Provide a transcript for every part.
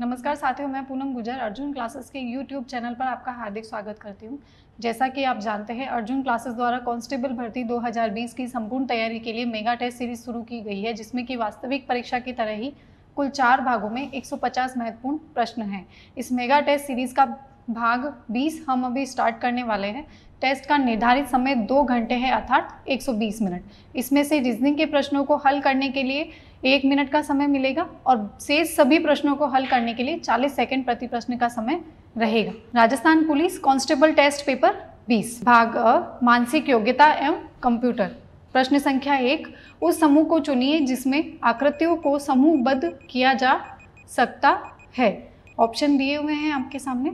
नमस्कार साथियों मैं पूनम गुजर अर्जुन क्लासेस के यूट्यूब चैनल पर आपका हार्दिक स्वागत करती हूँ जैसा कि आप जानते हैं अर्जुन क्लासेस द्वारा कांस्टेबल भर्ती 2020 की संपूर्ण तैयारी के लिए मेगा टेस्ट सीरीज शुरू की गई है जिसमें कि वास्तविक परीक्षा की तरह ही कुल चार भागों में एक महत्वपूर्ण प्रश्न हैं इस मेगा टेस्ट सीरीज का भाग बीस हम अभी स्टार्ट करने वाले हैं टेस्ट का निर्धारित समय दो घंटे है अर्थात एक मिनट इसमें से रीजनिंग के प्रश्नों को हल करने के लिए एक मिनट का समय मिलेगा और शेष सभी प्रश्नों को हल करने के लिए 40 सेकंड प्रति प्रश्न का समय रहेगा Rajasthan police constable test paper 20 भाग अ मानसिक योग्यता एवं कंप्यूटर प्रश्न संख्या एक उस समूह को चुनिए जिसमें आकृतियों को समूहबद्ध किया जा सकता है ऑप्शन दिए हुए हैं आपके सामने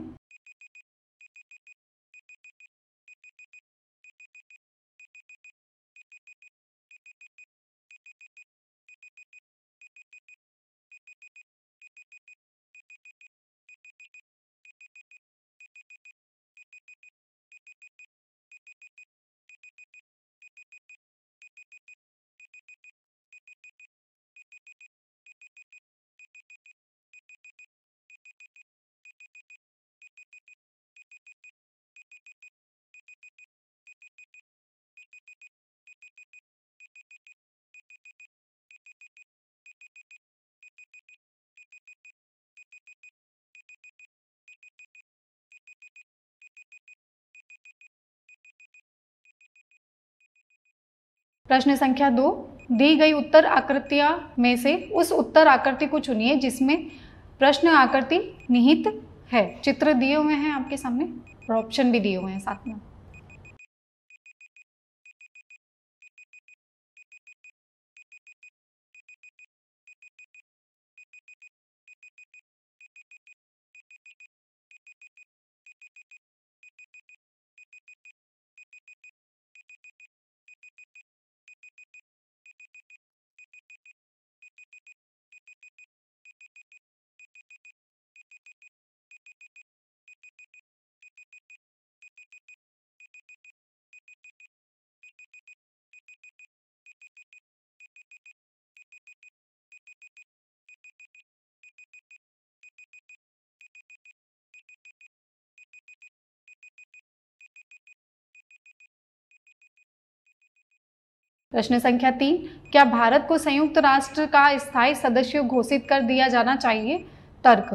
प्रश्न संख्या दो दी गई उत्तर आकृतियाँ में से उस उत्तर आकृति को चुनिए जिसमें प्रश्न आकृति निहित है चित्र दिए हुए हैं आपके सामने और ऑप्शन भी दिए हुए हैं साथ में प्रश्न संख्या तीन क्या भारत को संयुक्त राष्ट्र का स्थायी सदस्य घोषित कर दिया जाना चाहिए तर्क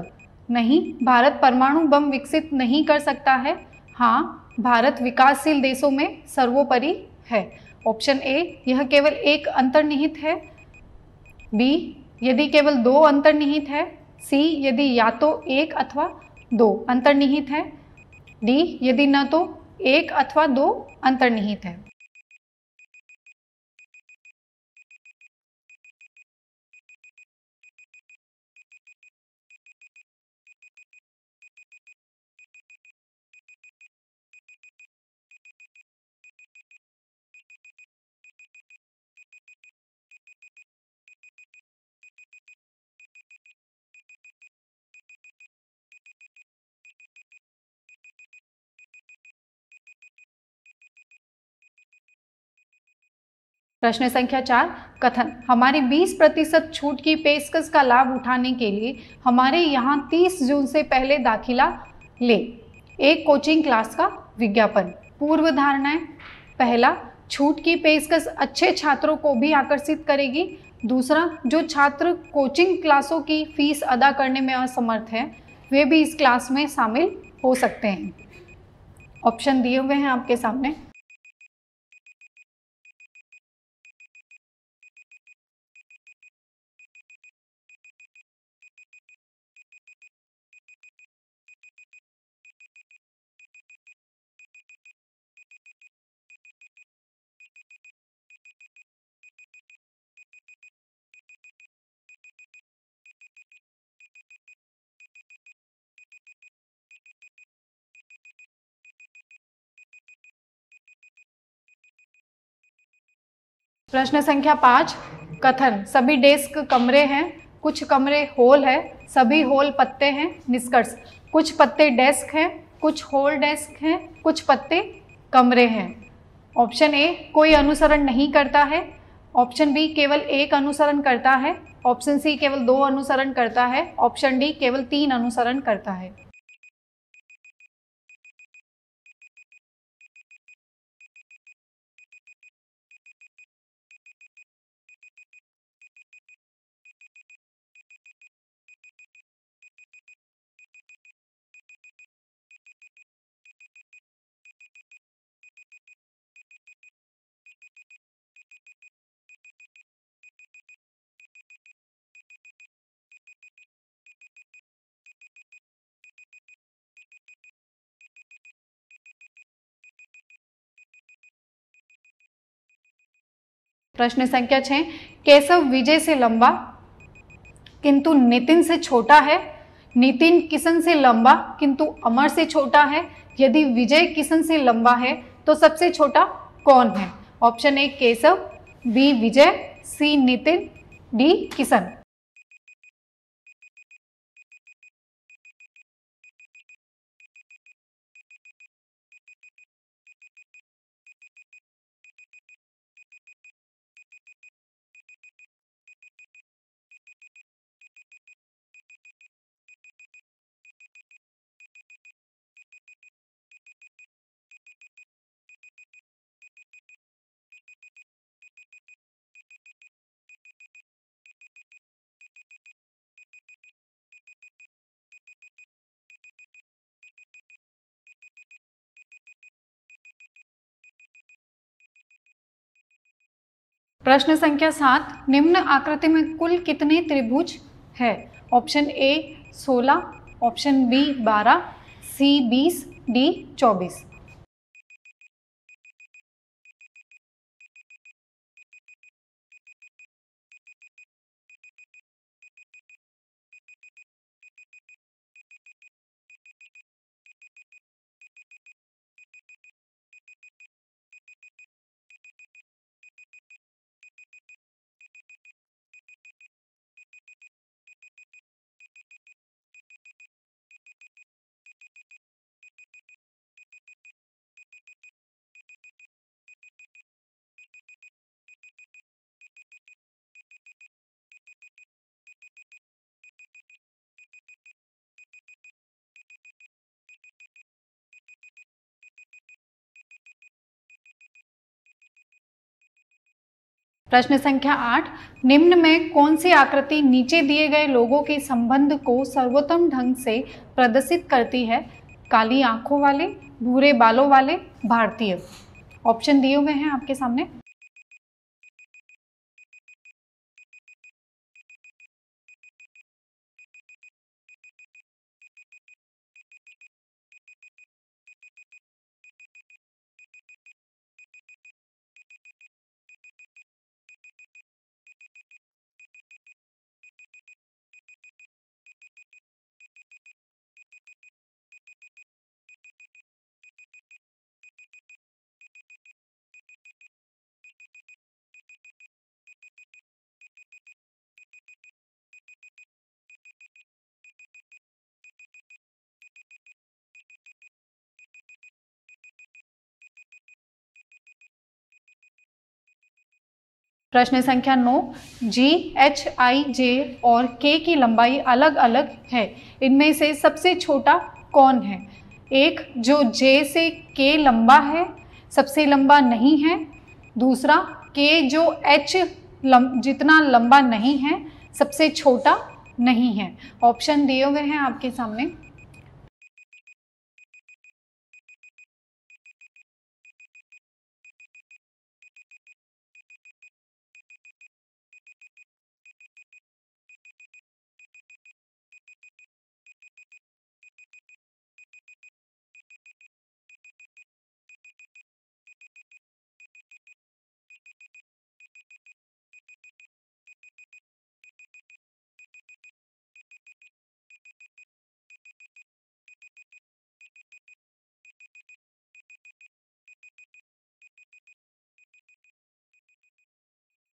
नहीं भारत परमाणु बम विकसित नहीं कर सकता है हाँ भारत विकासशील देशों में सर्वोपरि है ऑप्शन ए यह केवल एक अंतर्निहित है बी यदि केवल दो अंतर्निहित है सी यदि या तो एक अथवा दो अंतर्निहित है डी यदि न तो एक अथवा दो अंतर्निहित है प्रश्न संख्या चार कथन हमारी 20 प्रतिशत छूट की पेशकश का लाभ उठाने के लिए हमारे यहाँ 30 जून से पहले दाखिला ले एक कोचिंग क्लास का विज्ञापन पूर्व धारणाएं पहला छूट की पेशकश अच्छे छात्रों को भी आकर्षित करेगी दूसरा जो छात्र कोचिंग क्लासों की फीस अदा करने में असमर्थ हैं वे भी इस क्लास में शामिल हो सकते हैं ऑप्शन दिए हुए हैं आपके सामने प्रश्न संख्या पाँच कथन सभी डेस्क कमरे हैं कुछ कमरे होल है सभी होल पत्ते हैं निष्कर्ष कुछ पत्ते डेस्क हैं कुछ होल डेस्क हैं कुछ पत्ते कमरे हैं ऑप्शन ए कोई अनुसरण नहीं करता है ऑप्शन बी केवल एक अनुसरण करता है ऑप्शन सी केवल दो अनुसरण करता है ऑप्शन डी केवल तीन अनुसरण करता है प्रश्न संख्या छः केशव विजय से लंबा किंतु नितिन से छोटा है नितिन किशन से लंबा किंतु अमर से छोटा है यदि विजय किशन से लंबा है तो सबसे छोटा कौन है option A Keshav B Vijay C Nitin D Kishan प्रश्न संख्या सात निम्न आकृति में कुल कितने त्रिभुज है ऑप्शन ए सोलह ऑप्शन बी बारह सी बीस डी चौबीस प्रश्न संख्या आठ निम्न में कौन सी आकृति नीचे दिए गए लोगों के संबंध को सर्वोत्तम ढंग से प्रदर्शित करती है काली आंखों वाले भूरे बालों वाले भारतीय ऑप्शन दिए हुए हैं आपके सामने प्रश्न संख्या नौ जी एच आई जे और के की लंबाई अलग अलग है इनमें से सबसे छोटा कौन है एक जो जे से के लंबा है सबसे लंबा नहीं है दूसरा के जो एच लम, जितना लंबा नहीं है सबसे छोटा नहीं है ऑप्शन दिए हुए हैं आपके सामने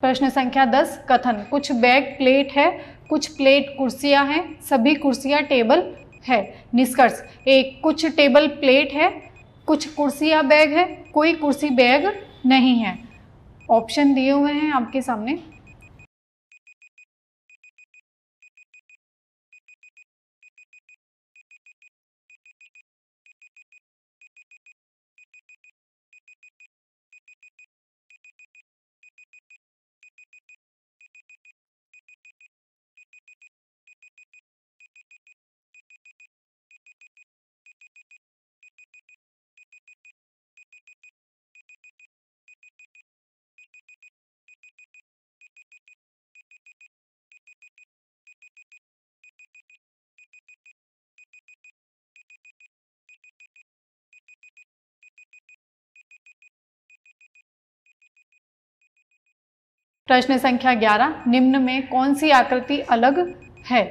प्रश्न संख्या दस कथन कुछ बैग प्लेट है कुछ प्लेट कुर्सियां हैं सभी कुर्सियां टेबल है निष्कर्ष एक कुछ टेबल प्लेट है कुछ कुर्सियां बैग है कोई कुर्सी बैग नहीं है ऑप्शन दिए हुए हैं आपके सामने प्रश्न संख्या 11 निम्न में कौन सी आकृति अलग है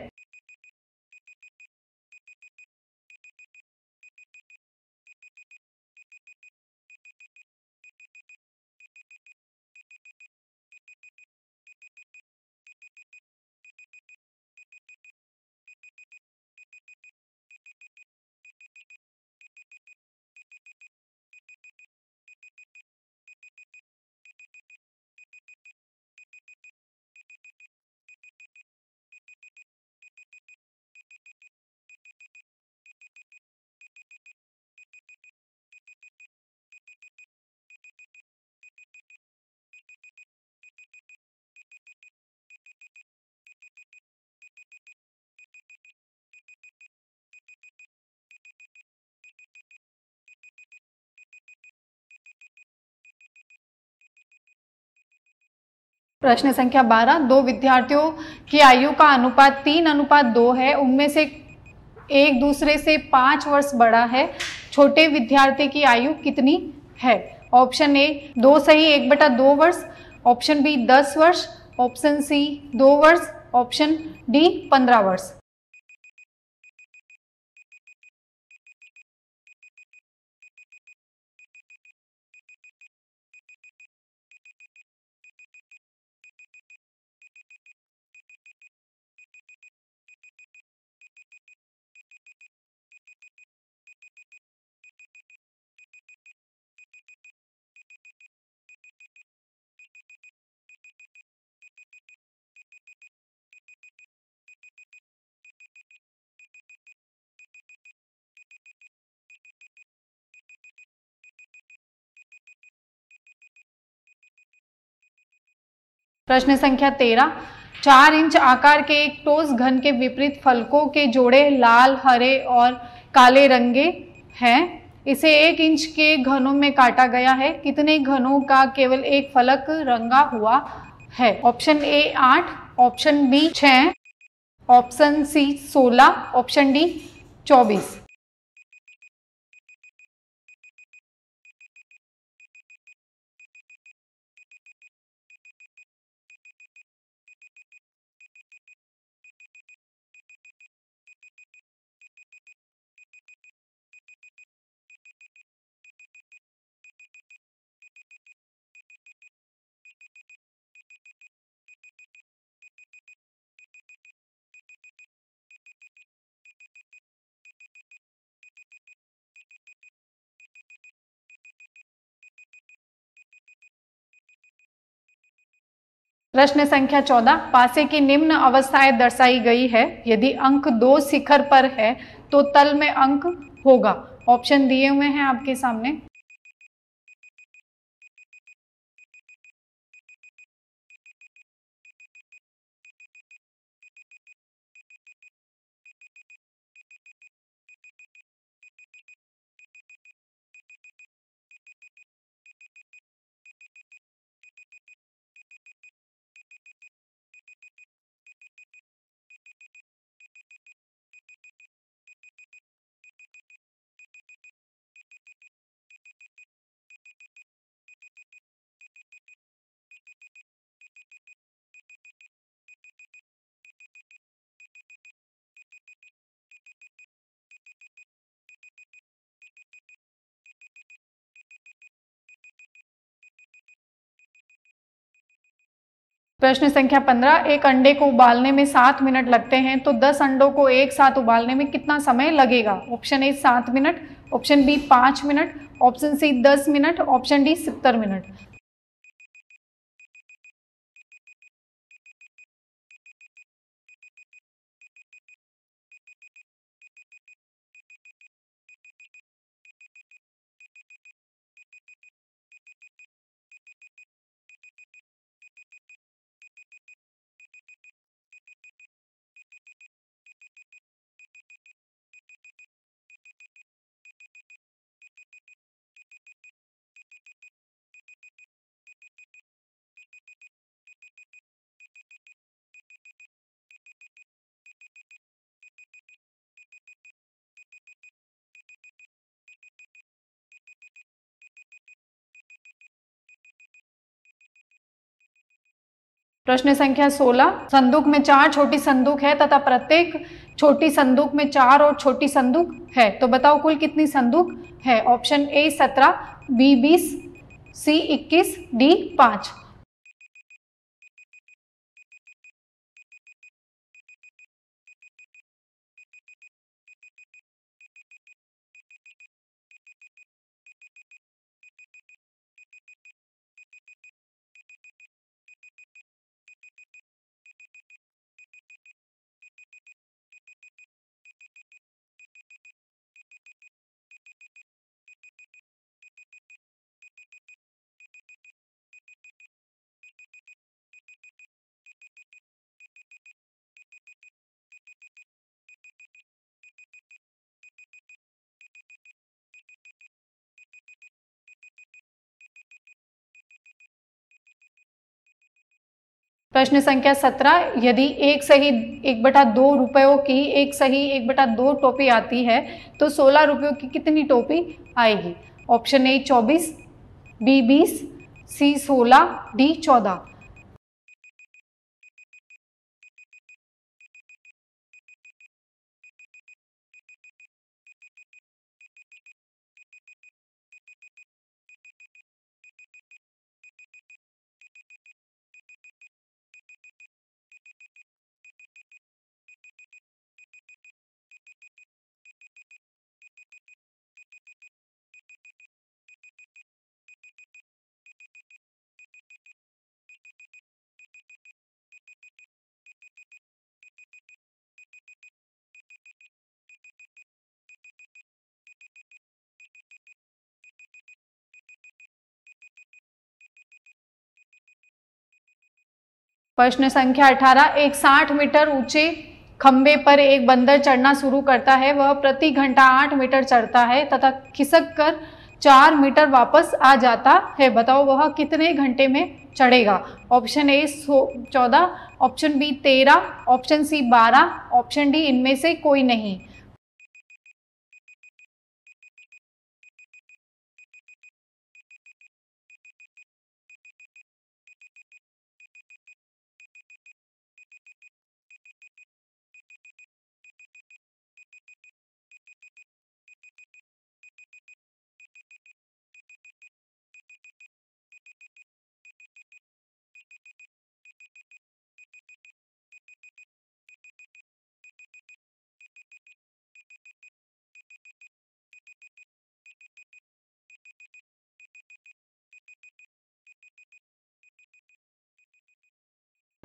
प्रश्न संख्या 12 दो विद्यार्थियों की आयु का अनुपात तीन अनुपात दो है उनमें से एक दूसरे से पाँच वर्ष बड़ा है छोटे विद्यार्थी की आयु कितनी है ऑप्शन ए दो सही एक बटा दो वर्ष ऑप्शन बी दस वर्ष ऑप्शन सी दो वर्ष ऑप्शन डी पंद्रह वर्ष प्रश्न संख्या तेरह चार इंच आकार के एक टोस घन के विपरीत फलकों के जोड़े लाल हरे और काले रंगे हैं इसे एक इंच के घनों में काटा गया है कितने घनों का केवल एक फलक रंगा हुआ है ऑप्शन ए आठ ऑप्शन बी छ ऑप्शन सी सोलह ऑप्शन डी चौबीस प्रश्न संख्या चौदह पासे की निम्न अवस्थाएं दर्शाई गई है यदि अंक दो शिखर पर है तो तल में अंक होगा ऑप्शन दिए हुए हैं आपके सामने प्रश्न संख्या पंद्रह एक अंडे को उबालने में सात मिनट लगते हैं तो दस अंडों को एक साथ उबालने में कितना समय लगेगा ऑप्शन ए सात मिनट ऑप्शन बी पाँच मिनट ऑप्शन सी दस मिनट ऑप्शन डी सत्तर मिनट प्रश्न संख्या 16 संदूक में चार छोटी संदूक है तथा प्रत्येक छोटी संदूक में चार और छोटी संदूक है तो बताओ कुल कितनी संदूक है ऑप्शन ए सत्रह बी बीस सी इक्कीस डी प्रश्न संख्या सत्रह यदि एक सही एक बटा दो रुपयों की एक सही एक बटा दो टोपी आती है तो सोलह रुपयों की कितनी टोपी आएगी ऑप्शन ए चौबीस बी बीस सी सोलह डी चौदह प्रश्न संख्या अठारह एक साठ मीटर ऊंचे खंबे पर एक बंदर चढ़ना शुरू करता है वह प्रति घंटा आठ मीटर चढ़ता है तथा खिसक कर चार मीटर वापस आ जाता है बताओ वह कितने घंटे में चढ़ेगा ऑप्शन ए सो चौदह ऑप्शन बी तेरह ऑप्शन सी बारह ऑप्शन डी इनमें से कोई नहीं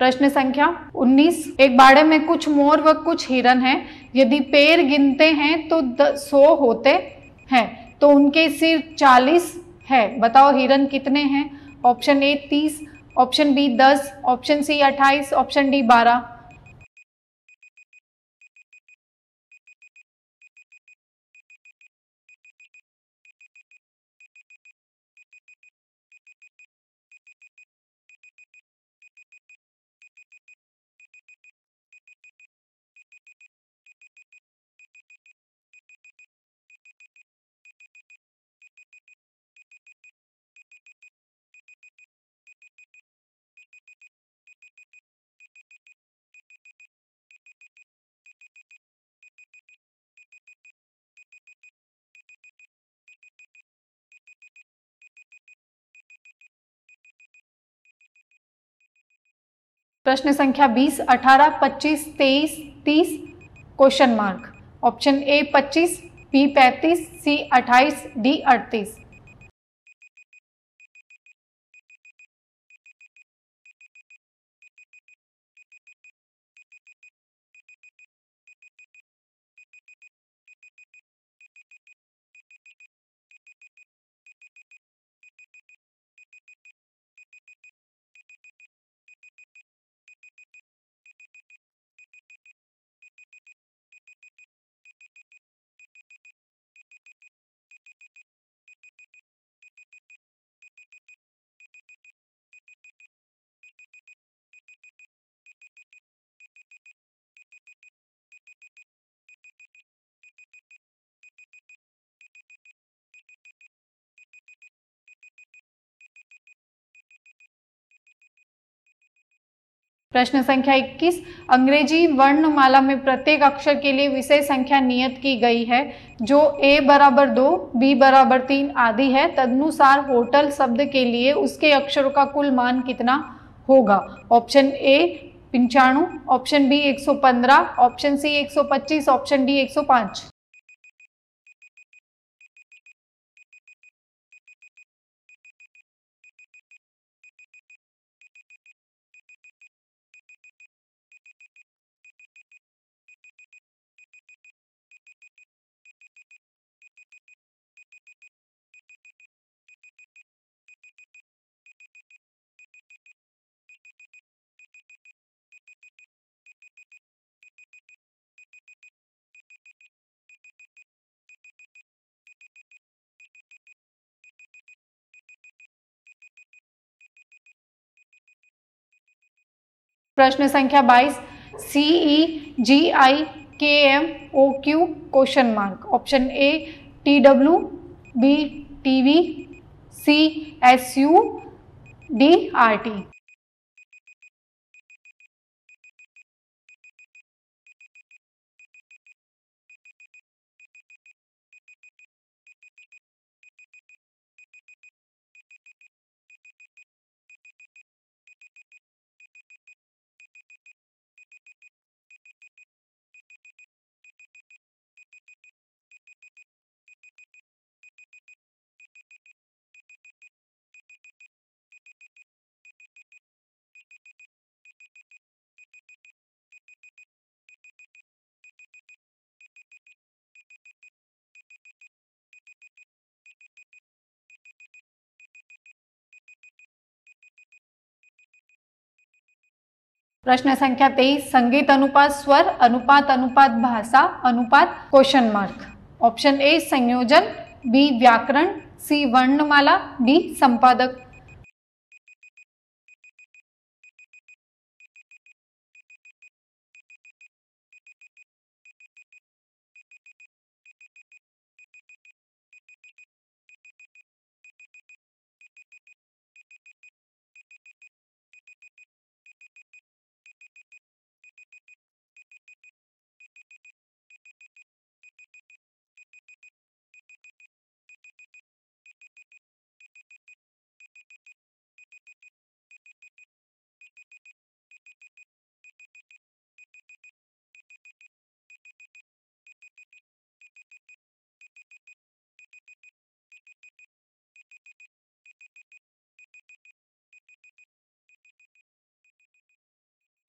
प्रश्न संख्या 19 एक बाड़े में कुछ मोर व कुछ हिरन हैं यदि पैर गिनते हैं तो सो होते हैं तो उनके सिर 40 है बताओ हिरन कितने हैं option A 30 option B 10 option C 28 option D 12 प्रश्न संख्या 20, 18, 25, 23, 30 question mark option A 25, B 35, C 28, D 38 प्रश्न संख्या 21 अंग्रेजी वर्णमाला में प्रत्येक अक्षर के लिए विषय संख्या नियत की गई है जो ए बराबर दो बी बराबर तीन आदि है तदनुसार होटल शब्द के लिए उसके अक्षरों का कुल मान कितना होगा ऑप्शन ए पंचाणु option B 115 option C 125 option D 105 प्रश्न संख्या 22 C E G I K M O Q question mark option A T W B T V C S U D R T प्रश्न संख्या तेईस संगीत अनुपात स्वर अनुपात अनुपात भाषा अनुपात क्वेश्चन मार्क ऑप्शन ए संयोजन बी व्याकरण सी वर्णमाला डी संपादक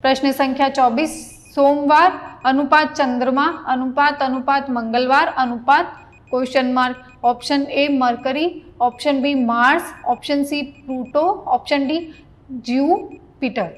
प्रश्न संख्या 24 सोमवार अनुपात चंद्रमा अनुपात अनुपात मंगलवार अनुपात question mark option A Mercury option B Mars option C Pluto option D Jupiter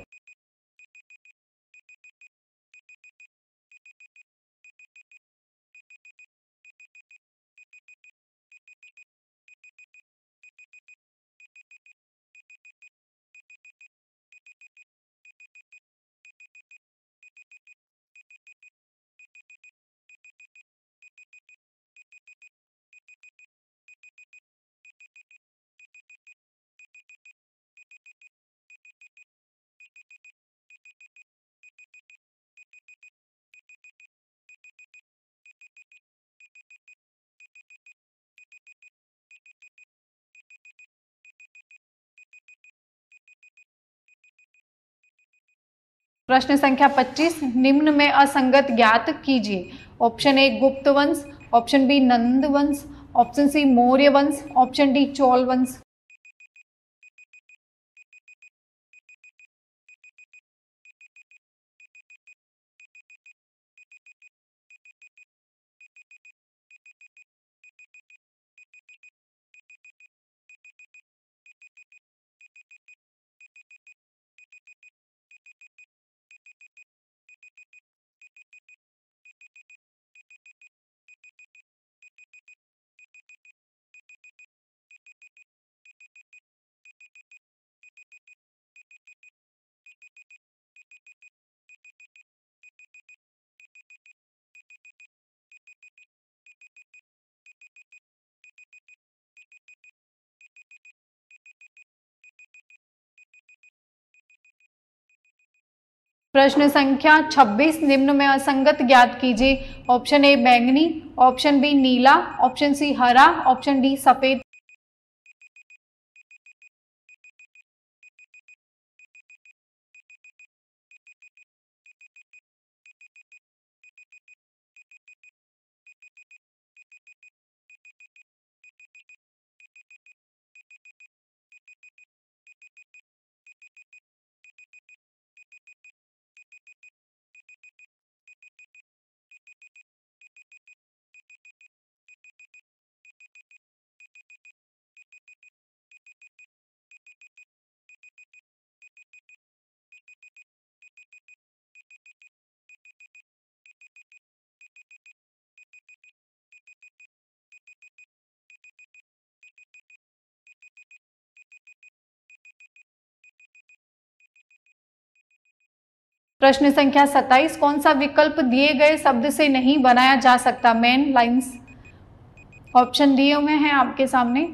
प्रश्न संख्या 25 निम्न में असंगत ज्ञात कीजिए ऑप्शन ए गुप्त वंश ऑप्शन बी नंद वंश ऑप्शन सी मौर्य वंश ऑप्शन डी चोल वंश प्रश्न संख्या 26 निम्न में असंगत ज्ञात कीजिए ऑप्शन ए बैंगनी ऑप्शन बी नीला ऑप्शन सी हरा ऑप्शन डी सफेद प्रश्न संख्या 27 कौन सा विकल्प दिए गए शब्द से नहीं बनाया जा सकता मेन लाइंस ऑप्शन दिए हुए हैं आपके सामने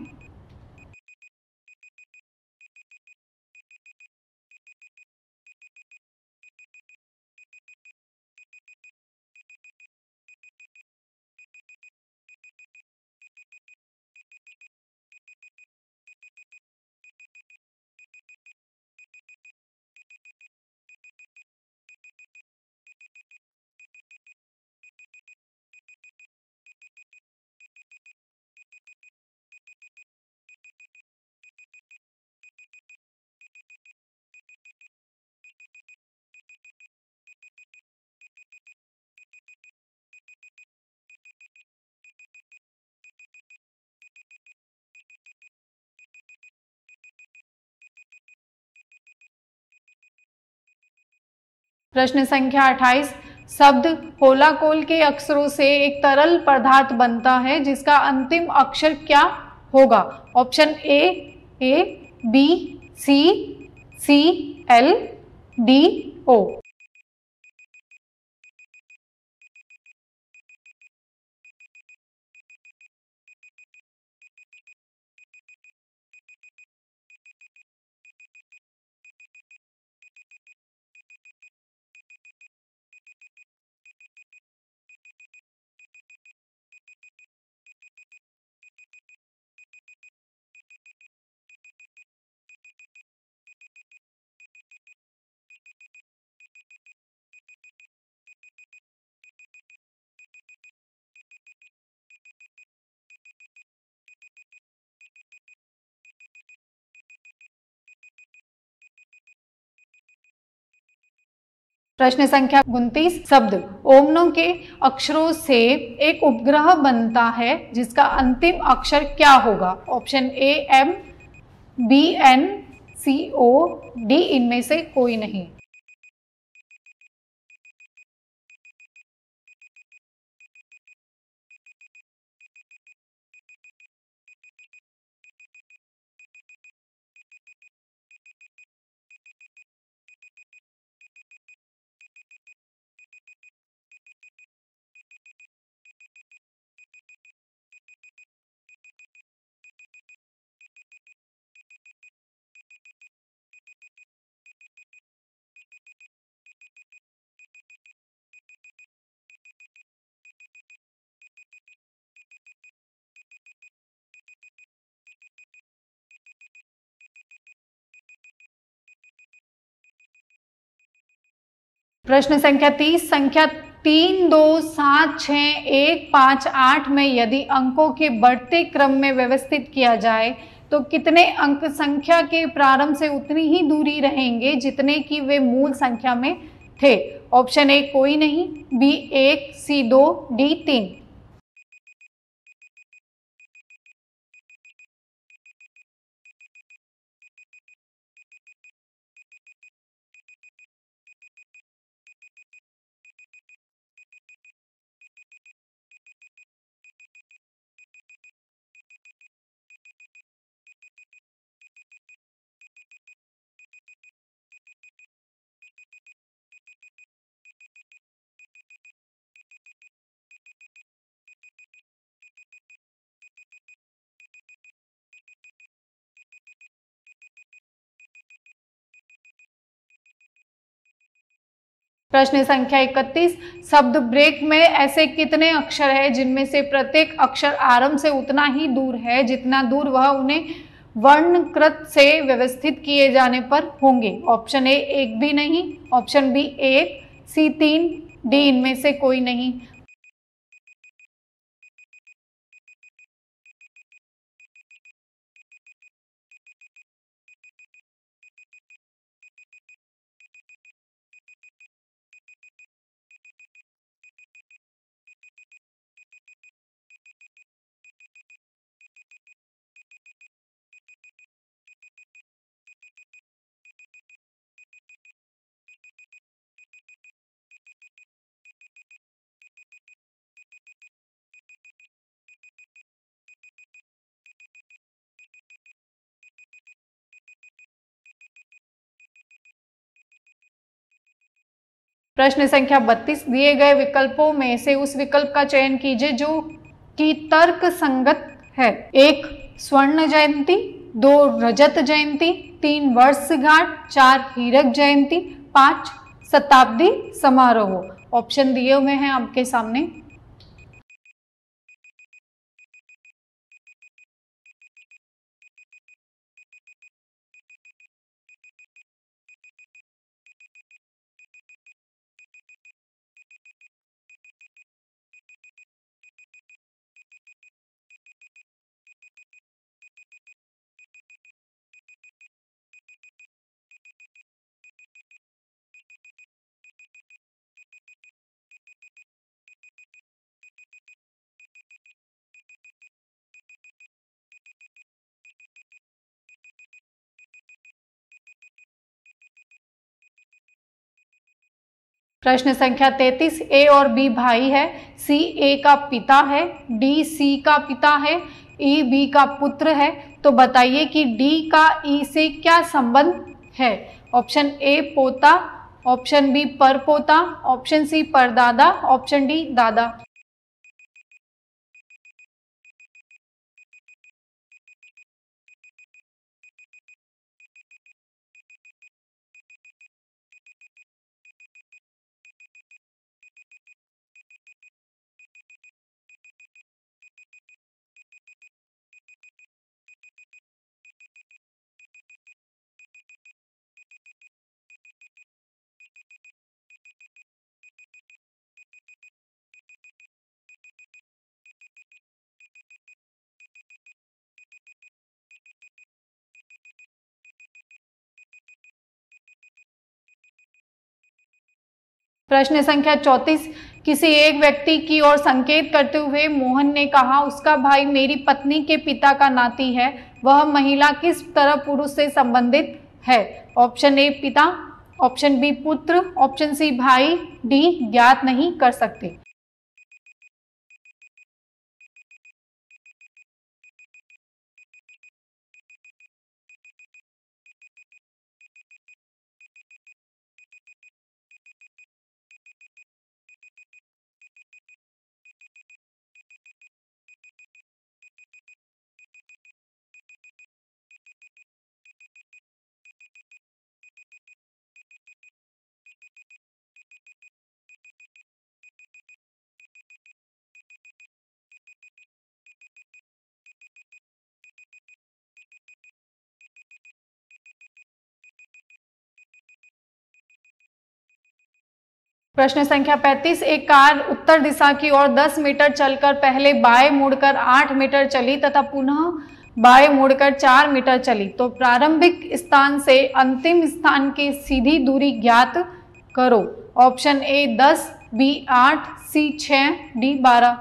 प्रश्न संख्या 28 शब्द कोलाकोल के अक्षरों से एक तरल पदार्थ बनता है जिसका अंतिम अक्षर क्या होगा option A A B C C L D O प्रश्न संख्या उन्तीस शब्द ओमनों के अक्षरों से एक उपग्रह बनता है जिसका अंतिम अक्षर क्या होगा option A M B N C O D इनमें से कोई नहीं प्रश्न संख्या तीस संख्या तीन दो सात छ एक पाँच आठ में यदि अंकों के बढ़ते क्रम में व्यवस्थित किया जाए तो कितने अंक संख्या के प्रारंभ से उतनी ही दूरी रहेंगे जितने की वे मूल संख्या में थे ऑप्शन ए कोई नहीं बी एक सी दो डी तीन प्रश्न संख्या 31 शब्द ब्रेक में ऐसे कितने अक्षर हैं जिनमें से प्रत्येक अक्षर आरंभ से उतना ही दूर है जितना दूर वह उन्हें वर्णकृत से व्यवस्थित किए जाने पर होंगे ऑप्शन ए एक भी नहीं ऑप्शन बी एक सी तीन डी इनमें से कोई नहीं प्रश्न संख्या 32 दिए गए विकल्पों में से उस विकल्प का चयन कीजिए जो की तर्क संगत है एक स्वर्ण जयंती दो रजत जयंती तीन घाट चार हीरक जयंती पांच शताब्दी समारोह ऑप्शन दिए हुए हैं आपके सामने प्रश्न संख्या 33 ए और बी भाई है सी ए का पिता है डी सी का पिता है ई e, बी का पुत्र है तो बताइए कि डी का ई e से क्या संबंध है ऑप्शन ए पोता ऑप्शन बी पर पोता ऑप्शन सी परदादा ऑप्शन डी दादा प्रश्न संख्या चौतीस किसी एक व्यक्ति की ओर संकेत करते हुए मोहन ने कहा उसका भाई मेरी पत्नी के पिता का नाती है वह महिला किस तरह पुरुष से संबंधित है ऑप्शन ए पिता ऑप्शन बी पुत्र ऑप्शन सी भाई डी ज्ञात नहीं कर सकते प्रश्न संख्या 35 एक कार उत्तर दिशा की ओर 10 मीटर चलकर पहले बाएं मुड़कर 8 मीटर चली तथा पुनः बाएं मुड़कर 4 मीटर चली तो प्रारंभिक स्थान से अंतिम स्थान की सीधी दूरी ज्ञात करो option A 10 B 8 C 6 D 12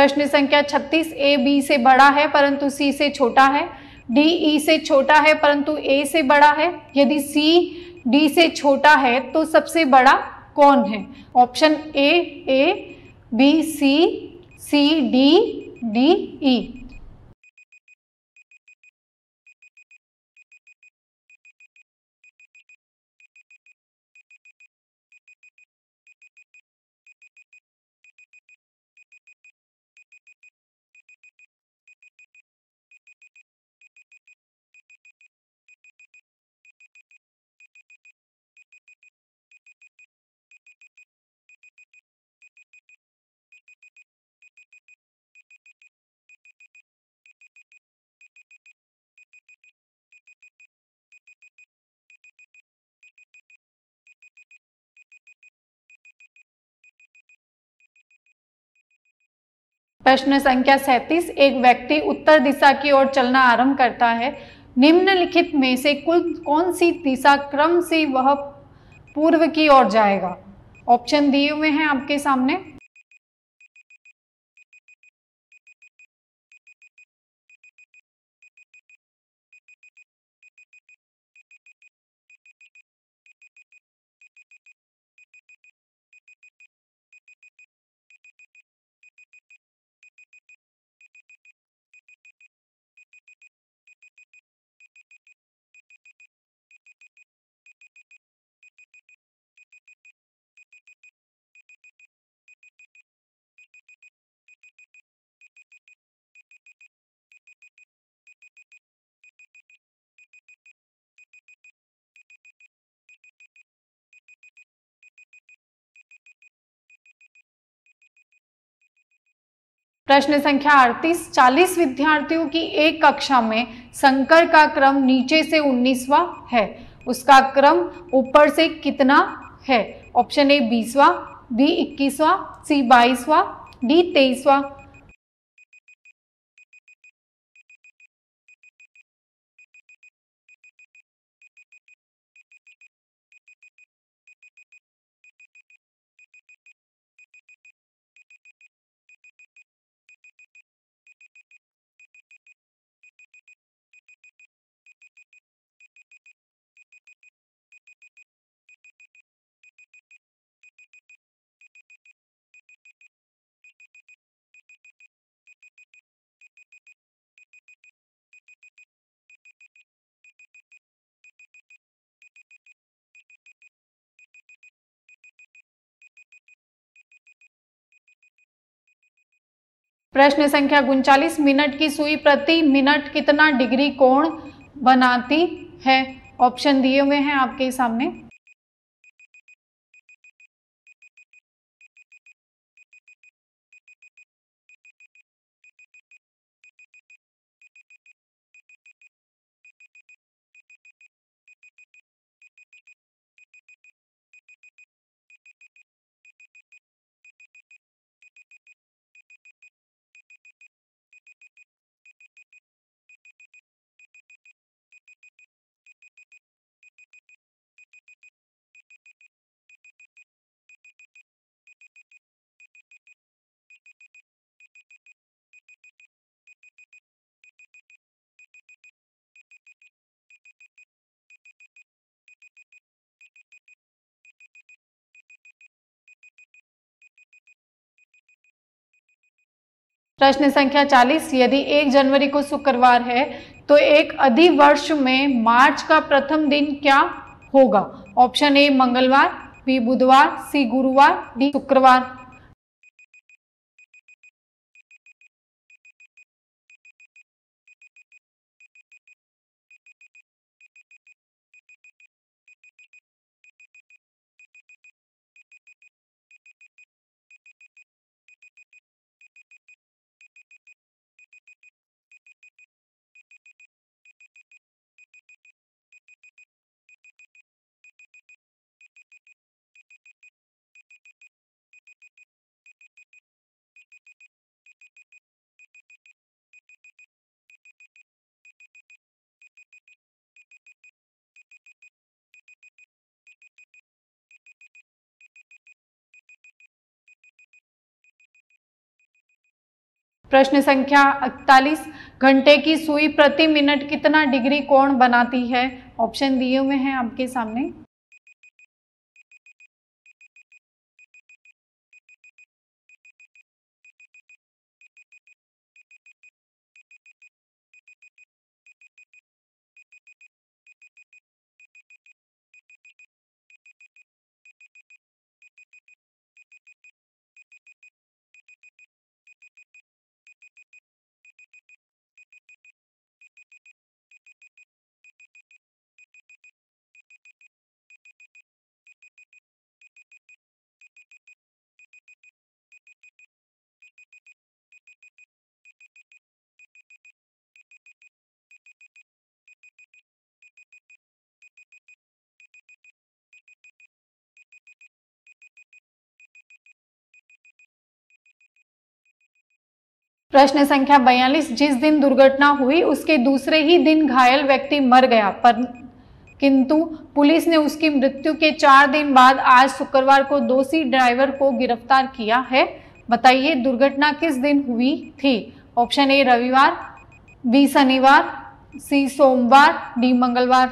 प्रश्न संख्या 36 ए बी से बड़ा है परंतु सी से छोटा है डी ई e से छोटा है परंतु ए से बड़ा है यदि सी डी से छोटा है तो सबसे बड़ा कौन है option A A B C C D D E प्रश्न संख्या सैतीस एक व्यक्ति उत्तर दिशा की ओर चलना आरंभ करता है निम्नलिखित में से कुल कौन सी दिशा क्रम से वह पूर्व की ओर जाएगा ऑप्शन दिए हुए हैं आपके सामने प्रश्न संख्या अड़तीस चालीस विद्यार्थियों की एक कक्षा में संकर का क्रम नीचे से उन्नीसवा है उसका क्रम ऊपर से कितना है ऑप्शन ए बीसवा बी इक्कीसवा सी बाईसवा डी तेईसवा प्रश्न संख्या उनचालीस मिनट की सुई प्रति मिनट कितना डिग्री कोण बनाती है ऑप्शन दिए हुए हैं आपके सामने प्रश्न संख्या 40 यदि 1 जनवरी को शुक्रवार है तो एक अधिवर्ष में मार्च का प्रथम दिन क्या होगा ऑप्शन ए मंगलवार बी बुधवार सी गुरुवार डी शुक्रवार प्रश्न संख्या इकतालीस घंटे की सुई प्रति मिनट कितना डिग्री कोण बनाती है ऑप्शन दिए हुए हैं आपके सामने प्रश्न संख्या बयालीस जिस दिन दुर्घटना हुई उसके दूसरे ही दिन घायल व्यक्ति मर गया पर किंतु पुलिस ने उसकी मृत्यु के चार दिन बाद आज शुक्रवार को दोषी ड्राइवर को गिरफ्तार किया है बताइए दुर्घटना किस दिन हुई थी ऑप्शन ए रविवार बी शनिवार सी सोमवार डी मंगलवार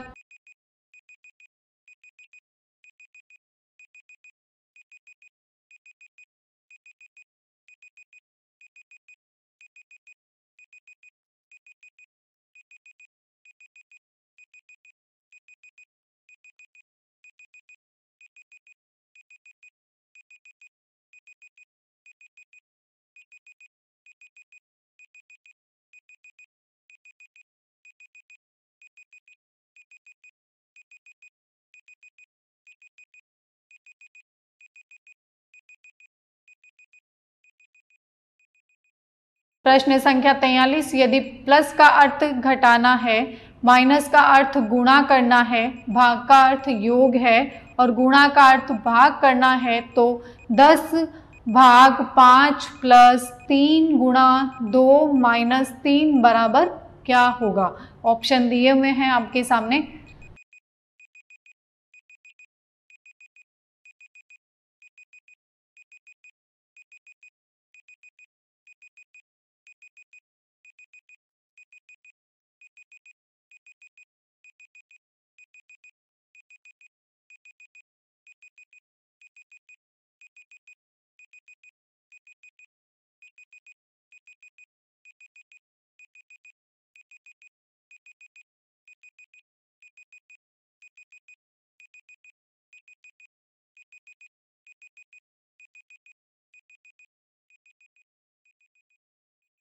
प्रश्न संख्या तैयलीस यदि प्लस का अर्थ घटाना है माइनस का अर्थ गुणा करना है भाग का अर्थ योग है और गुणा का अर्थ भाग करना है तो दस भाग पाँच प्लस तीन गुणा दो माइनस तीन बराबर क्या होगा ऑप्शन दिए हुए हैं आपके सामने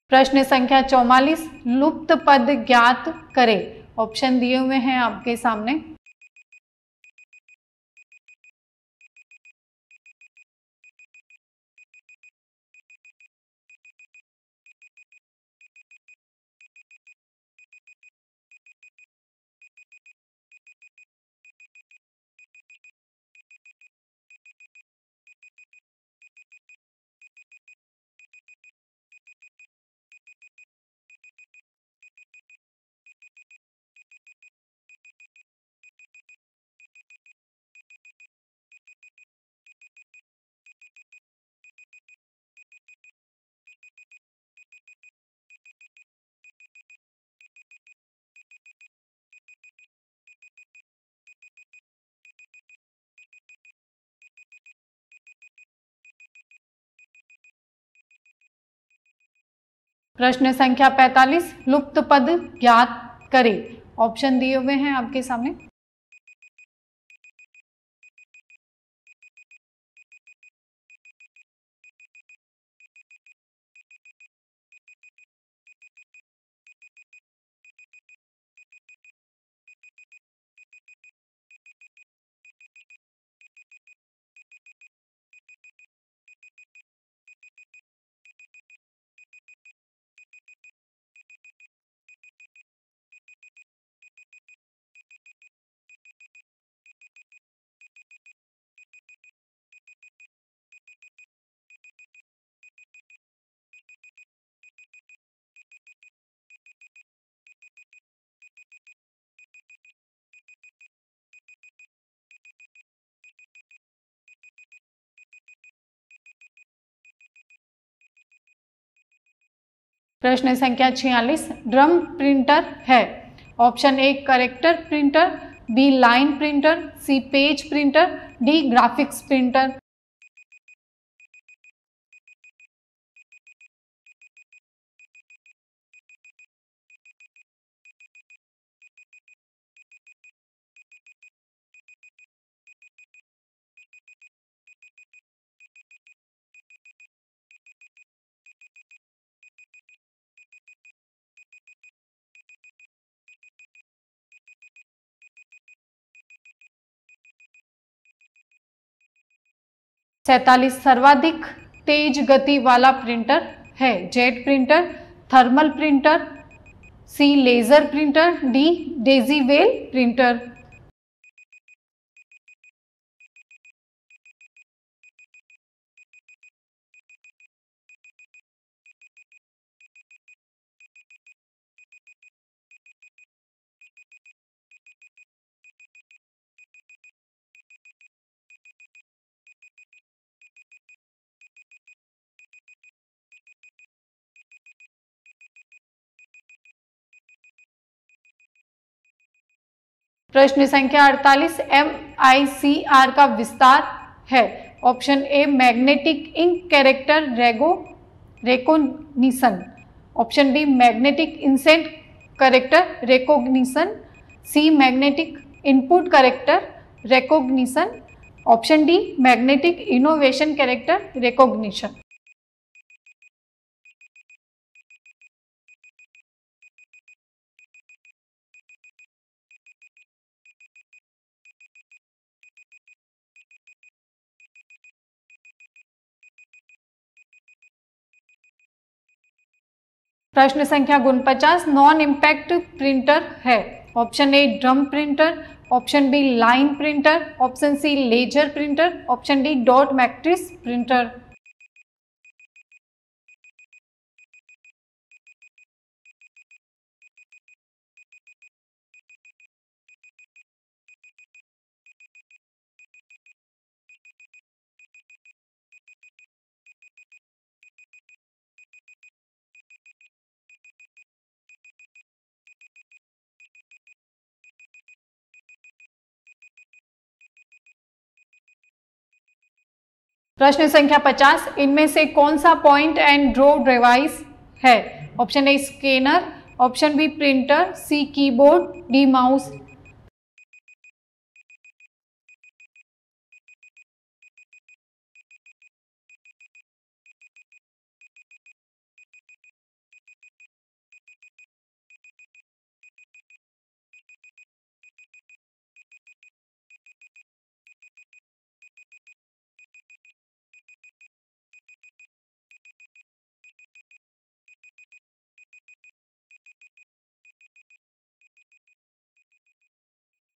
प्रश्न संख्या 44 लुप्त पद ज्ञात करें ऑप्शन दिए हुए हैं आपके सामने प्रश्न संख्या 45 लुप्त पद ज्ञात करें ऑप्शन दिए हुए हैं आपके सामने प्रश्न संख्या छियालीस ड्रम प्रिंटर है option A character printer B line printer C page printer D graphics printer सैतालीस सर्वाधिक तेज गति वाला प्रिंटर है jet printer thermal printer C laser printer D daisy wheel printer प्रश्न संख्या 48 एम आई सी आर का विस्तार है option A magnetic ink character reco recognition option B magnetic insert character recognition C magnetic input character recognition option D magnetic innovation character recognition प्रश्न संख्या पचास non impact printer है option A drum printer option B line printer option C laser printer option D dot matrix printer प्रश्न संख्या 50 इनमें से कौन सा पॉइंट एंड ड्रो डिवाइस है option A scanner option B printer C keyboard D mouse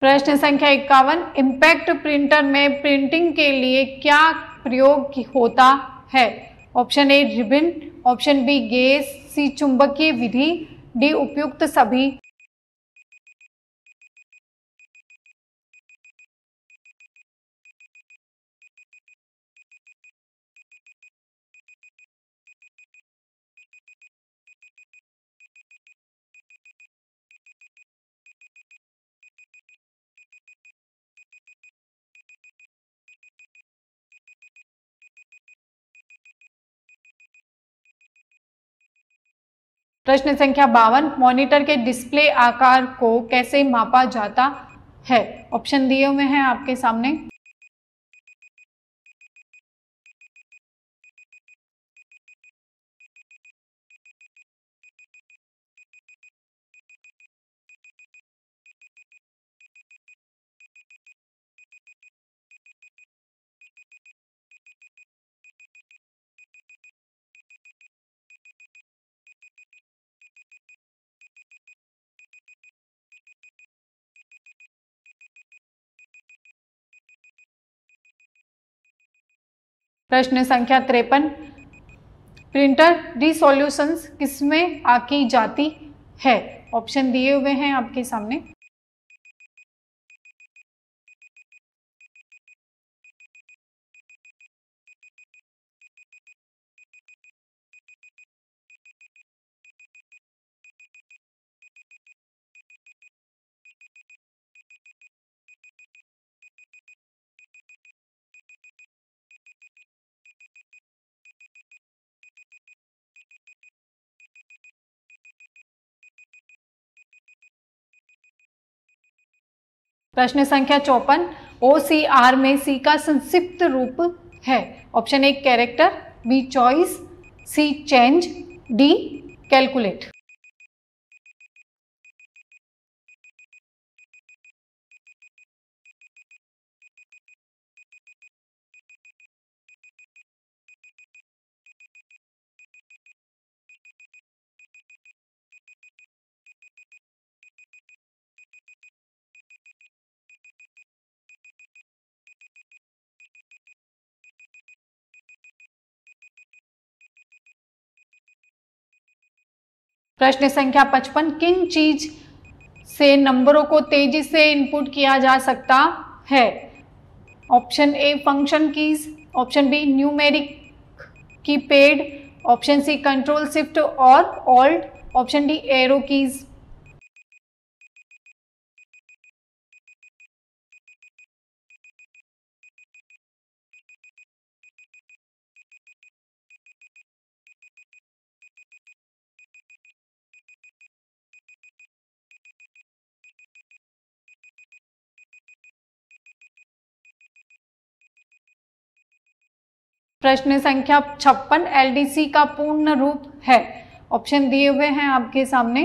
प्रश्न संख्या इक्यावन इम्पैक्ट प्रिंटर में प्रिंटिंग के लिए क्या प्रयोग होता है option A ribbon option B gas C चुंबकीय विधि डी उपयुक्त सभी प्रश्न संख्या बावन मॉनिटर के डिस्प्ले आकार को कैसे मापा जाता है ऑप्शन दिए हुए हैं आपके सामने प्रश्न संख्या तिरपन प्रिंटर रिसोल्यूशंस किसमें आकी जाती है ऑप्शन दिए हुए हैं आपके सामने प्रश्न संख्या चौपन ओ सी आर में सी का संक्षिप्त रूप है option A character B choice C change D calculate प्रश्न संख्या पचपन किन चीज से नंबरों को तेजी से इनपुट किया जा सकता है option A function keys option B numeric key pad option C control shift और alt option D arrow keys प्रश्न संख्या छप्पन एलडीसी का पूर्ण रूप है ऑप्शन दिए हुए हैं आपके सामने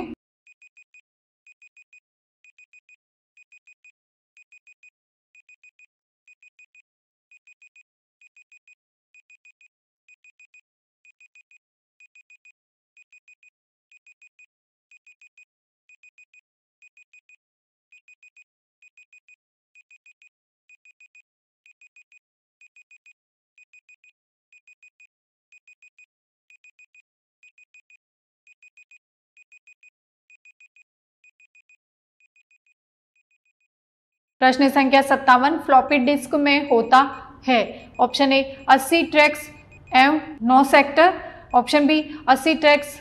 प्रश्न संख्या सत्तावन फ्लॉपी डिस्क में होता है ऑप्शन ए 80 ट्रैक्स एवं 9 सेक्टर ऑप्शन बी 80 ट्रैक्स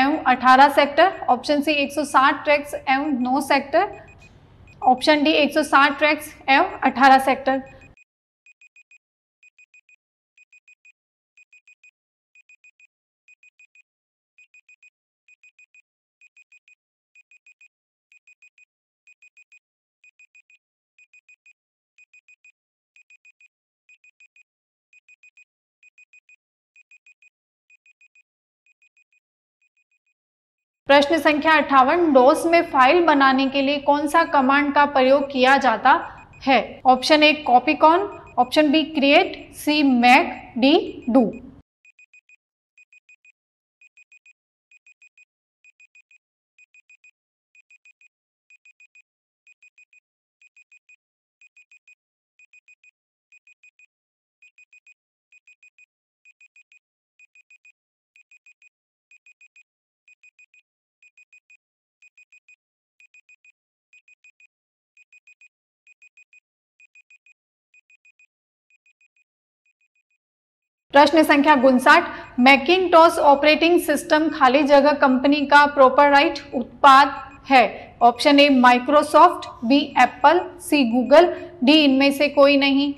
एवं 18 सेक्टर ऑप्शन सी 160 ट्रैक्स एवं 9 सेक्टर ऑप्शन डी 160 ट्रैक्स एवं 18 सेक्टर प्रश्न संख्या अट्ठावन डोस में फाइल बनाने के लिए कौन सा कमांड का प्रयोग किया जाता है option A con option B create C Mac D do प्रश्न संख्या गुनसाठ मैकिनटॉस ऑपरेटिंग सिस्टम खाली जगह कंपनी का राइट उत्पाद है option A Microsoft B Apple C Google D इनमें से कोई नहीं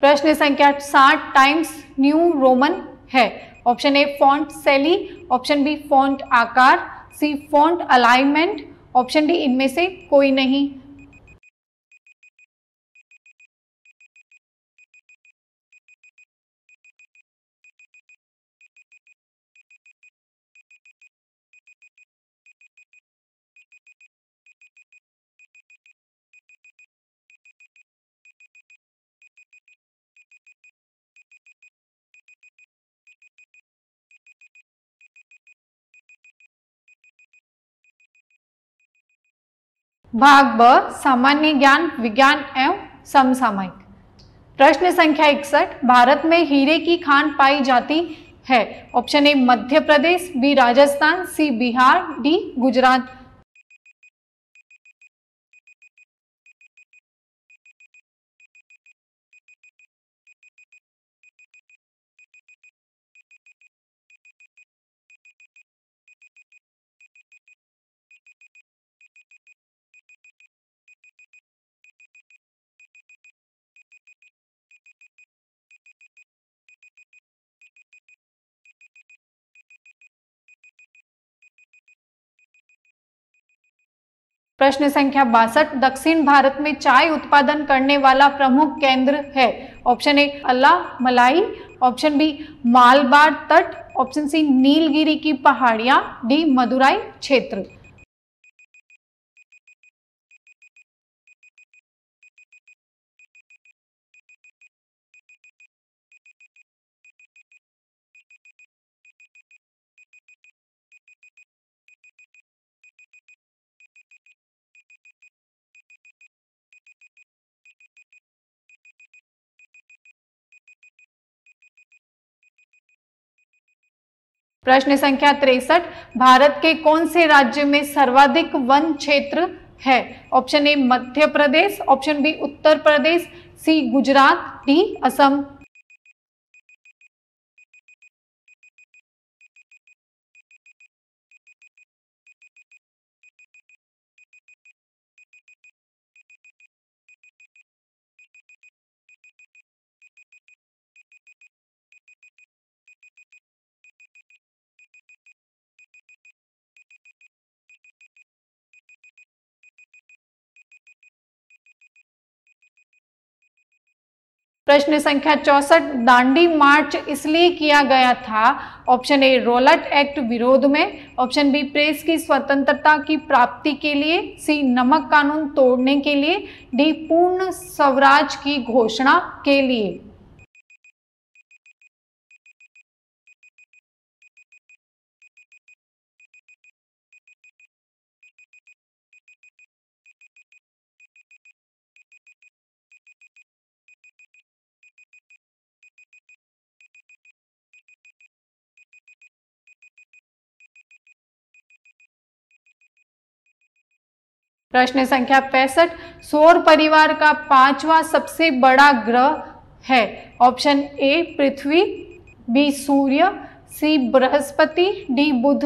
प्रश्न संख्या साठ टाइम्स न्यू रोमन है option A font style option B font आकार C font alignment option D इनमें से कोई नहीं भाग ब सामान्य ज्ञान विज्ञान एवं समसामयिक प्रश्न संख्या इकसठ भारत में हीरे की खान पाई जाती है option A Madhya Pradesh B Rajasthan C Bihar D Gujarat प्रश्न संख्या बासठ दक्षिण भारत में चाय उत्पादन करने वाला प्रमुख केंद्र है ऑप्शन ए अल्लाह मलाई ऑप्शन बी मालबार तट ऑप्शन सी नीलगिरी की पहाड़ियां डी मदुराई क्षेत्र प्रश्न संख्या तिरसठ भारत के कौन से राज्य में सर्वाधिक वन क्षेत्र है option A Madhya Pradesh option B Uttar Pradesh C Gujarat D Assam प्रश्न संख्या चौसठ दांडी मार्च इसलिए किया गया था ऑप्शन ए रोलट एक्ट विरोध में ऑप्शन बी प्रेस की स्वतंत्रता की प्राप्ति के लिए सी नमक कानून तोड़ने के लिए डी पूर्ण स्वराज की घोषणा के लिए प्रश्न संख्या पैंसठ सौर परिवार का पांचवा सबसे बड़ा ग्रह है ऑप्शन ए पृथ्वी बी सूर्य सी बृहस्पति डी बुध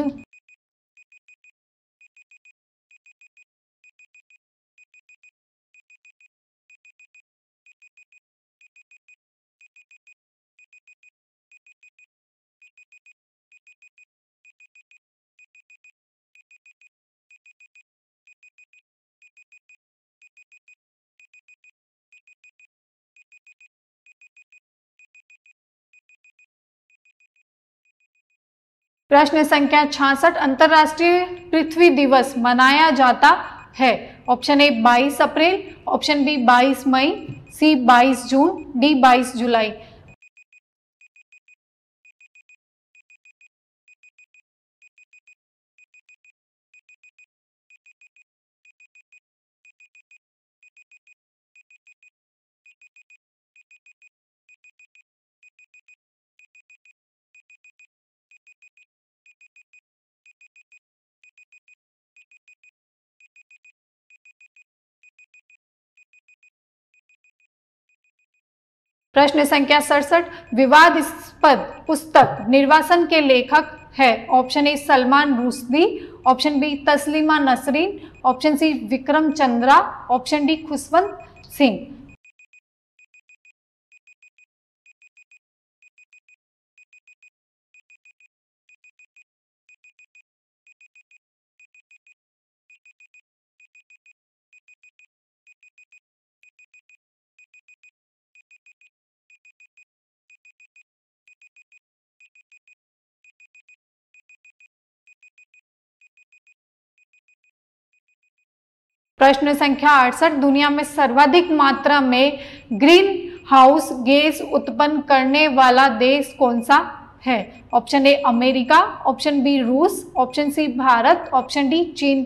प्रश्न संख्या छियासठ अंतर्राष्ट्रीय पृथ्वी दिवस मनाया जाता है option A 22 April option B 22 मई सी 22 जून डी 22 जुलाई प्रश्न संख्या सड़सठ विवादस्पद पुस्तक निर्वासन के लेखक है option A Salman Rushdie option B Taslima Nasreen option C Vikram Chandra option D Khushwant Singh प्रश्न संख्या अड़सठ दुनिया में सर्वाधिक मात्रा में ग्रीन हाउस गैस उत्पन्न करने वाला देश कौन सा है option A America option B रूस option C Bharat option D चीन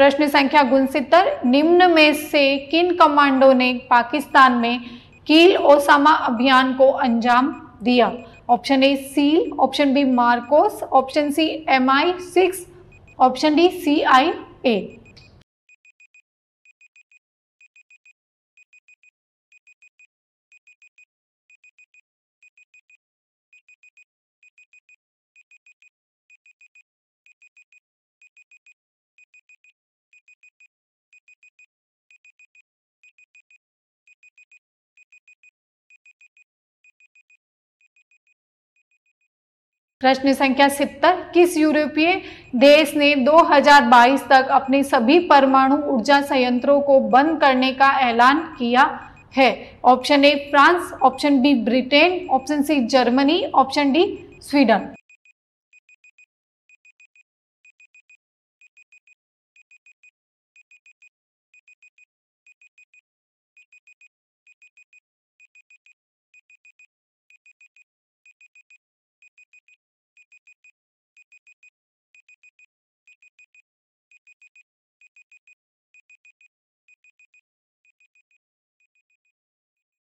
प्रश्न संख्या उनसितर निम्न में से किन कमांडो ने पाकिस्तान में कील ओसामा अभियान को अंजाम दिया option A SEAL option B MARCOS option C M I six option D C I A प्रश्न संख्या सितर किस यूरोपीय देश ने 2022 तक अपने सभी परमाणु ऊर्जा संयंत्रों को बंद करने का ऐलान किया है option A France option B Britain option C Germany option D Sweden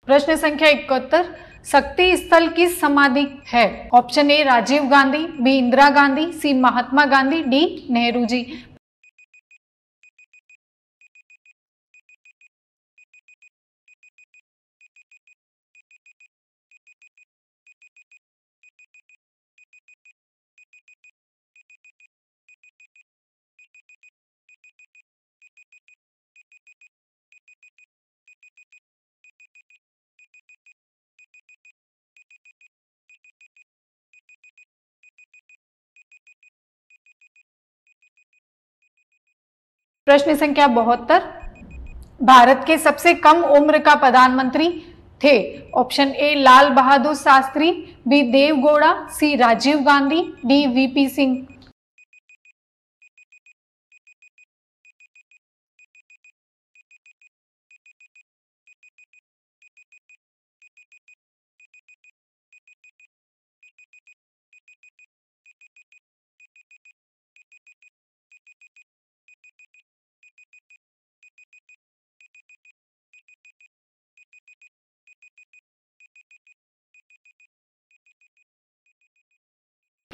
प्रश्न संख्या इकहत्तर शक्ति स्थल किस समाधि है option A Rajiv Gandhi B Indira Gandhi C Mahatma Gandhi D Nehru ji प्रश्न संख्या बहत्तर भारत के सबसे कम उम्र का प्रधानमंत्री थे option A Lal Bahadur Shastri B Deve Gowda C Rajiv Gandhi D V P Singh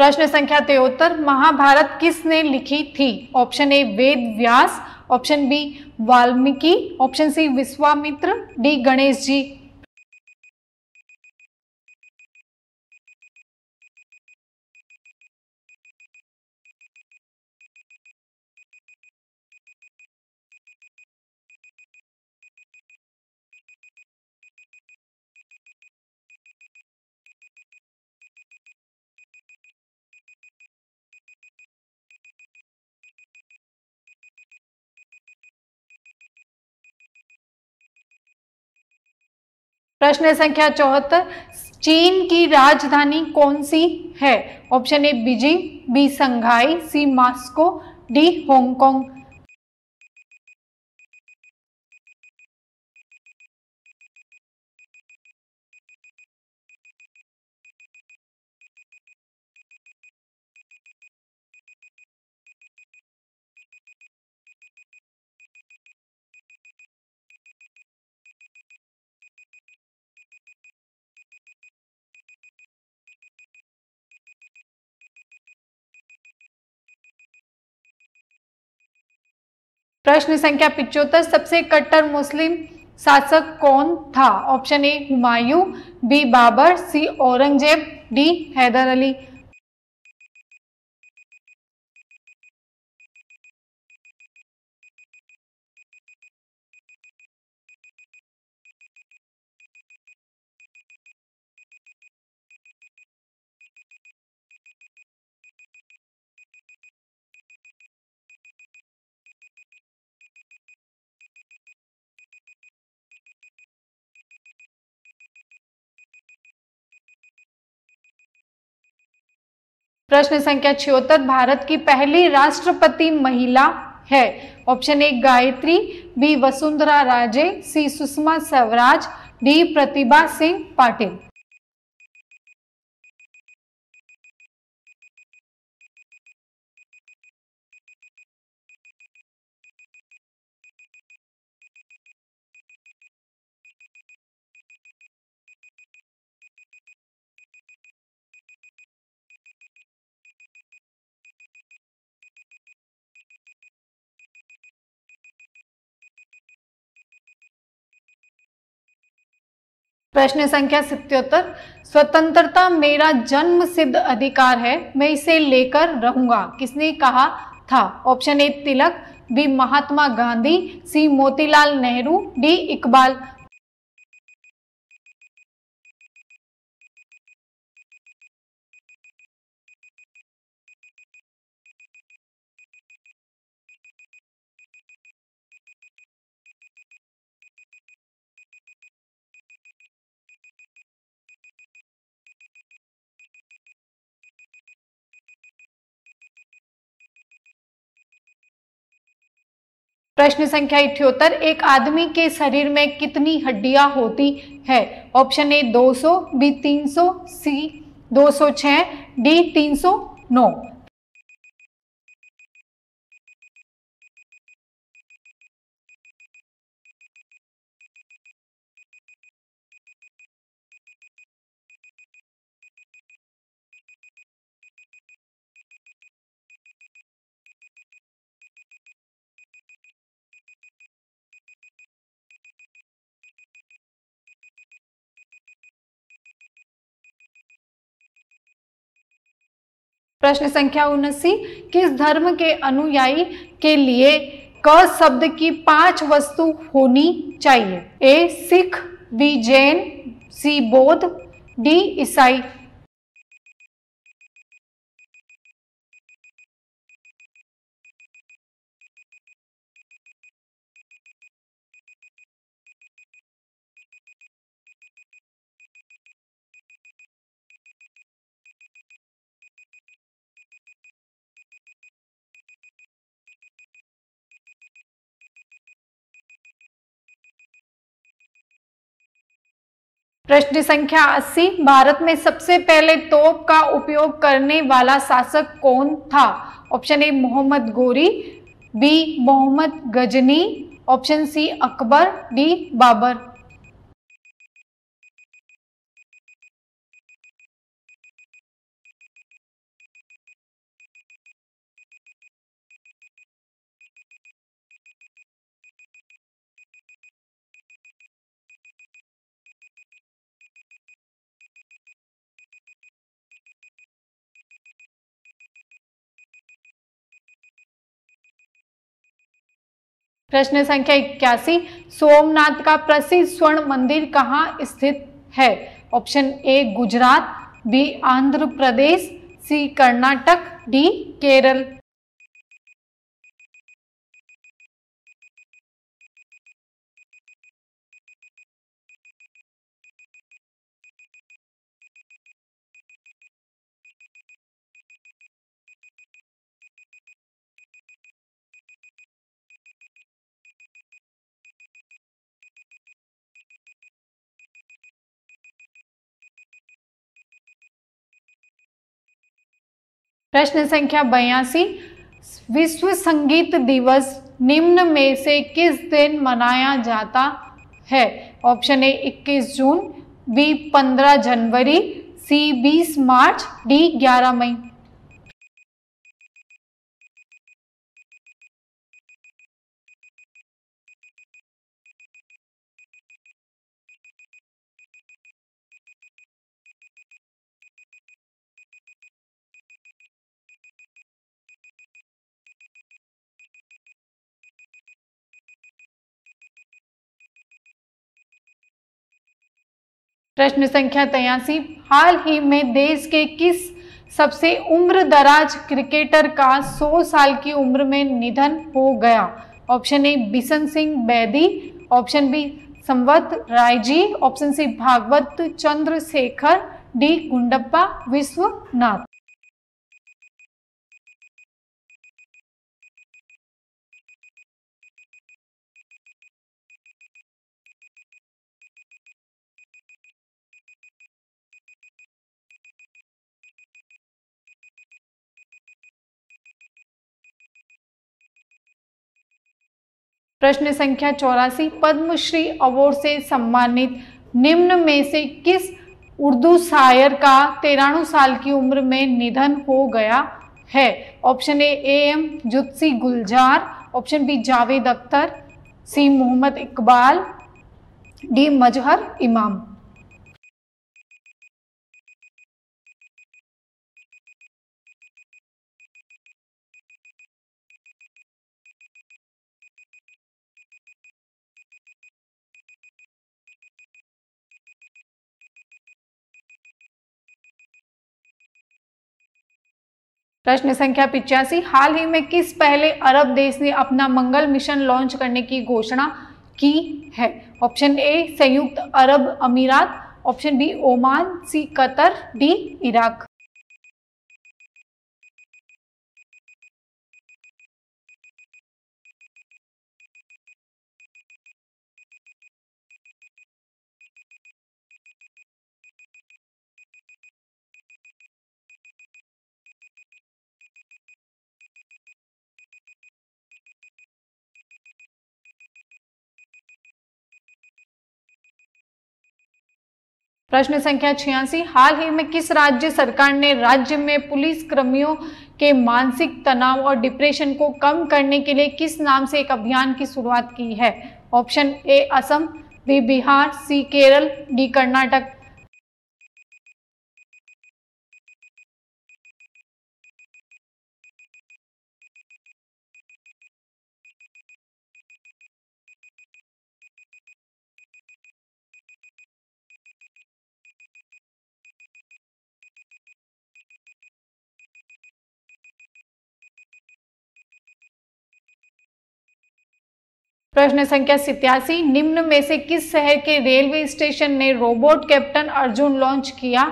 प्रश्न संख्या तिहत्तर महाभारत किसने लिखी थी option A Ved Vyas option B Valmiki option C Vishwamitra D Ganesh ji प्रश्न संख्या चौहत्तर चीन की राजधानी कौन सी है option A Beijing B Shanghai C Moscow D Hong Kong प्रश्न संख्या पिचोत्तर सबसे कट्टर मुस्लिम शासक कौन था option A Humayun B Babur C Aurangzeb D Haidar Ali प्रश्न संख्या छिहत्तर भारत की पहली राष्ट्रपति महिला है option A Gayatri B Vasundhara Raje C Sushma Swaraj D Pratibha Singh Patil प्रश्न संख्या सितोत्तर स्वतंत्रता मेरा जन्म सिद्ध अधिकार है मैं इसे लेकर रहूंगा किसने कहा था option A Tilak B Mahatma Gandhi C Motilal Nehru D Iqbal प्रश्न संख्या इठ्योत्तर एक आदमी के शरीर में कितनी हड्डियां होती है option A 200 B 300 C 206 D 309 प्रश्न संख्या उन्नसी किस धर्म के अनुयायी के लिए क शब्द की पांच वस्तु होनी चाहिए A Sikh B Jain C बौद्ध डी ईसाई प्रश्न संख्या 80 भारत में सबसे पहले तोप का उपयोग करने वाला शासक कौन था option A Muhammad Ghori B Muhammad Ghazni option C Akbar D Babur प्रश्न संख्या इक्यासी सोमनाथ का प्रसिद्ध स्वर्ण मंदिर कहाँ स्थित है option A Gujarat B Andhra Pradesh C Karnataka D Kerala प्रश्न संख्या बयासी विश्व संगीत दिवस निम्न में से किस दिन मनाया जाता है ऑप्शन ए 21 जून बी 15 जनवरी सी 20 मार्च डी 11 मई प्रश्न संख्या तयासी हाल ही में देश के किस सबसे उम्र दराज क्रिकेटर का 100 साल की उम्र में निधन हो गया option A Bishan Singh Bedi option B Vasant Raiji option C Bhagwat Chandra Shekhar D Gundappa Vishwanath प्रश्न संख्या चौरासी पद्मश्री अवार्ड से सम्मानित निम्न में से किस उर्दू शायर का तेरानवे साल की उम्र में निधन हो गया है option A A M Zutshi Gulzar option B Javed Akhtar C Mohammad Iqbal D Mazhar Imam प्रश्न संख्या पिचासी हाल ही में किस पहले अरब देश ने अपना मंगल मिशन लॉन्च करने की घोषणा की है ऑप्शन ए संयुक्त अरब अमीरात option B Oman C Qatar D Iraq प्रश्न संख्या छियासी हाल ही में किस राज्य सरकार ने राज्य में पुलिस कर्मियों के मानसिक तनाव और डिप्रेशन को कम करने के लिए किस नाम से एक अभियान की शुरुआत की है option A Assam B Bihar C Kerala D Karnataka प्रश्न संख्या सितयासी निम्न में से किस शहर के रेलवे स्टेशन ने रोबोट कैप्टन अर्जुन लॉन्च किया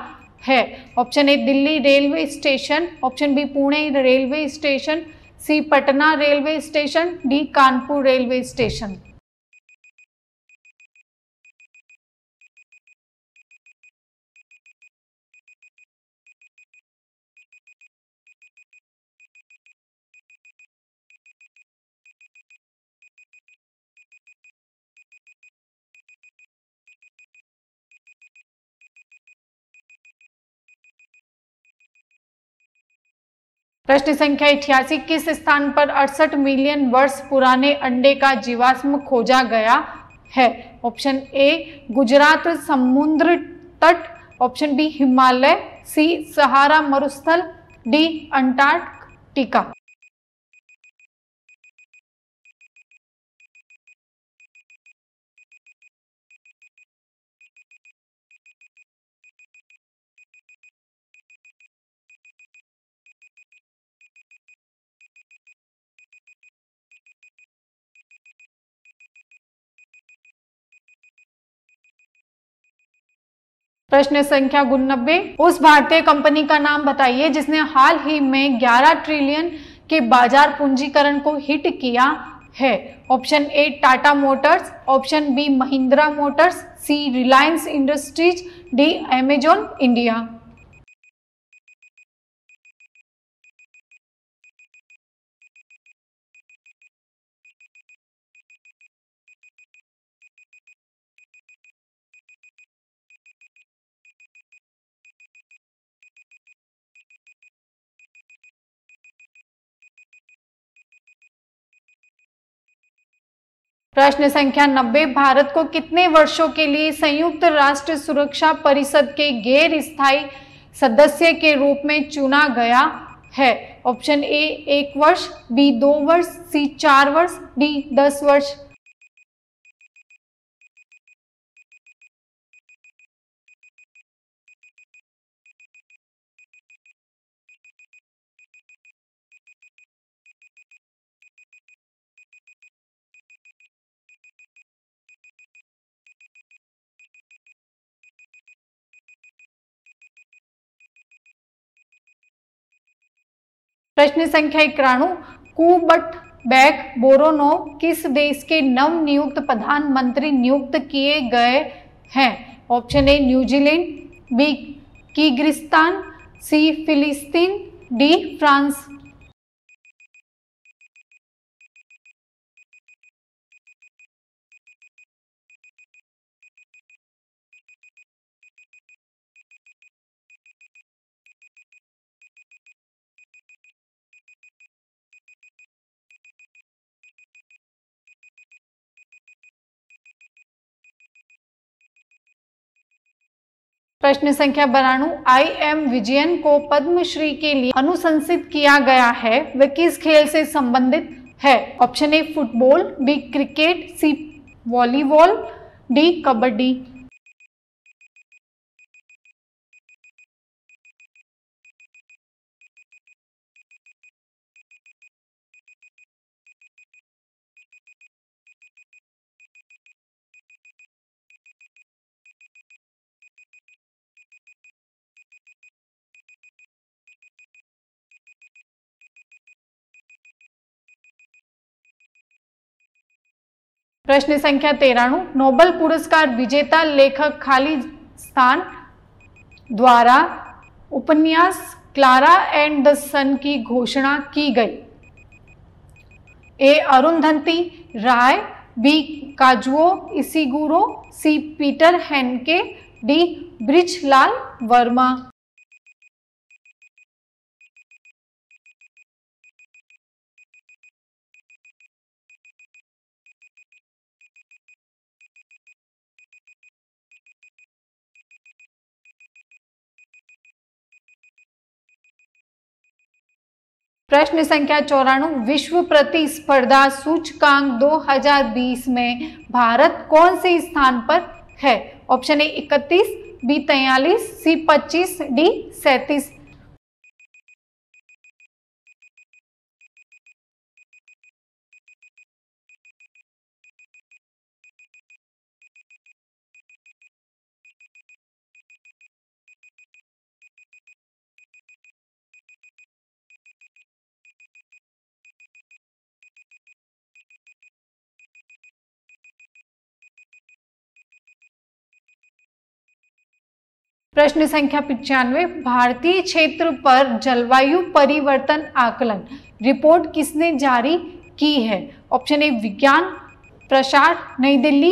है option A Delhi railway station option B Pune railway station C Patna railway station D Kanpur railway station प्रश्न संख्या अठासी किस स्थान पर अड़सठ मिलियन वर्ष पुराने अंडे का जीवाश्म खोजा गया है ऑप्शन ए गुजरात समुद्र तट option B Himalaya C Sahara मरुस्थल डी अंटार्कटिका प्रश्न संख्या गुन्नबे उस भारतीय कंपनी का नाम बताइए जिसने हाल ही में 11 ट्रिलियन के बाजार पूंजीकरण को हिट किया है option A Tata Motors option B Mahindra Motors C Reliance Industries D Amazon India प्रश्न संख्या 90 भारत को कितने वर्षों के लिए संयुक्त राष्ट्र सुरक्षा परिषद के गैर स्थायी सदस्य के रूप में चुना गया है ऑप्शन ए एक वर्ष बी दो वर्ष सी चार वर्ष डी दस वर्ष प्रश्न संख्या इक्याणु कुबट बैक बोरोनो किस देश के नव नियुक्त प्रधानमंत्री नियुक्त किए गए हैं option A New Zealand B Kyrgyzstan C Palestine D France प्रश्न संख्या बराणु आई एम विजयन को पद्मश्री के लिए अनुशंसित किया गया है वे किस खेल से संबंधित है option A football B cricket C volleyball D kabaddi प्रश्न संख्या तेराणु नोबल पुरस्कार विजेता लेखक खाली स्थान द्वारा उपन्यास क्लारा एंड द सन की घोषणा की गई ए अरुणंती राय B Kazuo Ishiguro C Peter Handke D Brijlal Verma प्रश्न संख्या चौराणु विश्व प्रतिस्पर्धा सूचकांक 2020 में भारत कौन से स्थान पर है ऑप्शन ए इकतीस बी तैयलीस सी पच्चीस डी सैंतीस प्रश्न संख्या पिचानवे भारतीय क्षेत्र पर जलवायु परिवर्तन आकलन रिपोर्ट किसने जारी की है ऑप्शन ए विज्ञान प्रसार नई दिल्ली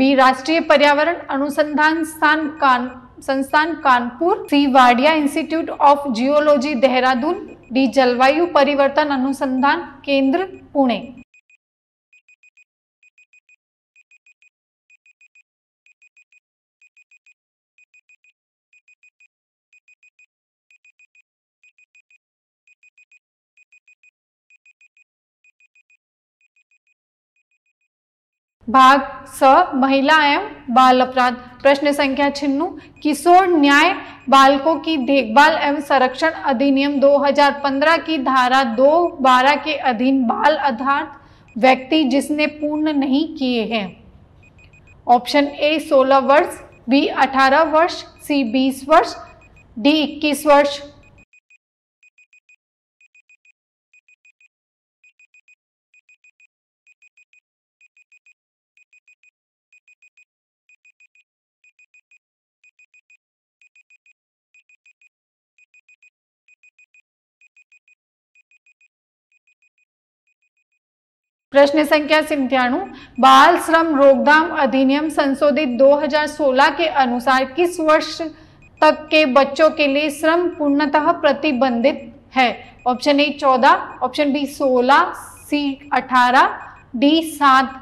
बी राष्ट्रीय पर्यावरण अनुसंधान स्थान कान संस्थान Kanpur C Wadia Institute of Geology Dehradun D जलवायु परिवर्तन अनुसंधान केंद्र पुणे भाग स महिला एवं बाल अपराध प्रश्न संख्या छिन्नू किशोर न्याय बालकों की देखभाल एवं संरक्षण अधिनियम 2015 की धारा दो बारह के अधीन बाल आधार व्यक्ति जिसने पूर्ण नहीं किए हैं ऑप्शन ए 16 वर्ष बी 18 वर्ष सी 20 वर्ष डी 21 वर्ष प्रश्न संख्या सिंध्याणु बाल श्रम रोकथाम अधिनियम संशोधित 2016 के अनुसार किस वर्ष तक के बच्चों के लिए श्रम पूर्णतः प्रतिबंधित है ऑप्शन ए चौदह ऑप्शन बी सोलह सी अठारह डी सात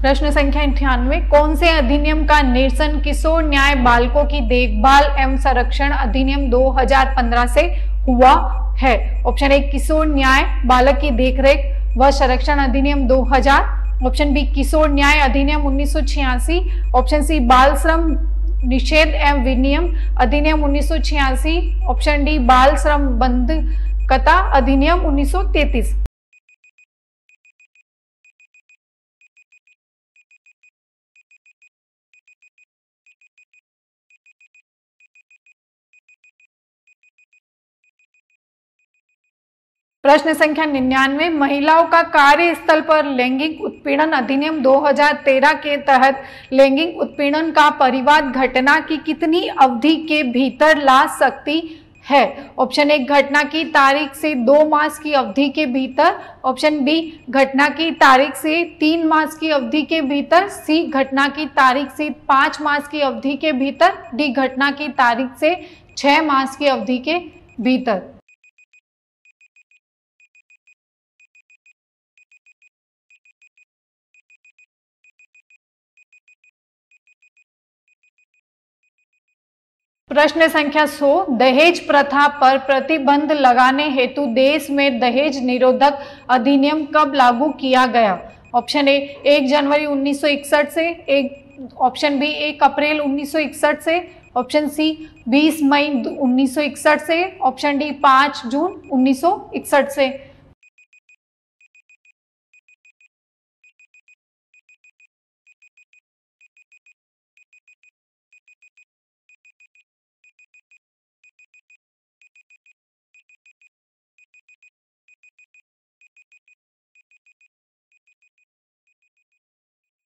प्रश्न संख्या अंठानवे कौन से अधिनियम का निरसन किशोर न्याय बालकों की देखभाल एवं संरक्षण अधिनियम 2015 से हुआ है ऑप्शन ए किशोर न्याय बालक की देखरेख व संरक्षण अधिनियम 2000 ऑप्शन बी किशोर न्याय अधिनियम उन्नीस ऑप्शन सी बाल श्रम निषेध एवं विनियम अधिनियम उन्नीस ऑप्शन डी बाल श्रम बंद कथा अधिनियम उन्नीस प्रश्न संख्या निन्यानवे महिलाओं का कार्य स्थल पर लैंगिक उत्पीड़न अधिनियम 2013 के तहत लैंगिक उत्पीड़न का परिवाद घटना की कितनी अवधि के भीतर ला सकती है ऑप्शन एक घटना की तारीख से दो मास की अवधि के भीतर ऑप्शन बी घटना की तारीख से तीन मास की अवधि के भीतर सी घटना की तारीख से पाँच मास की अवधि के भीतर डी घटना की तारीख से छः मास की अवधि के भीतर प्रश्न संख्या 100 दहेज प्रथा पर प्रतिबंध लगाने हेतु देश में दहेज निरोधक अधिनियम कब लागू किया गया ऑप्शन ए 1 जनवरी 1961 से एक ऑप्शन बी 1 अप्रैल 1961 से ऑप्शन सी 20 मई 1961 से ऑप्शन डी 5 जून 1961 से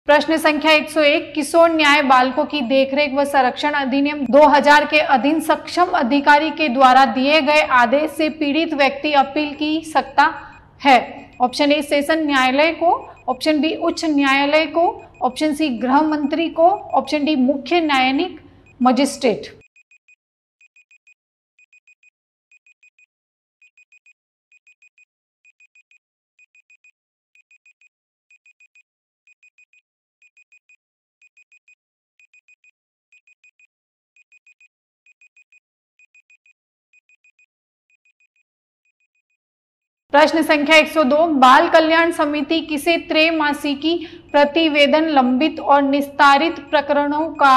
प्रश्न संख्या 101 किशोर न्याय बालकों की देखरेख व संरक्षण अधिनियम 2000 के अधीन सक्षम अधिकारी के द्वारा दिए गए आदेश से पीड़ित व्यक्ति अपील की सकता है ऑप्शन ए सेशन न्यायालय को ऑप्शन बी उच्च न्यायालय को ऑप्शन सी गृह मंत्री को ऑप्शन डी मुख्य न्यायिक मजिस्ट्रेट प्रश्न संख्या 102 बाल कल्याण समिति किसे त्रैमासिकी प्रतिवेदन लंबित और निस्तारित प्रकरणों का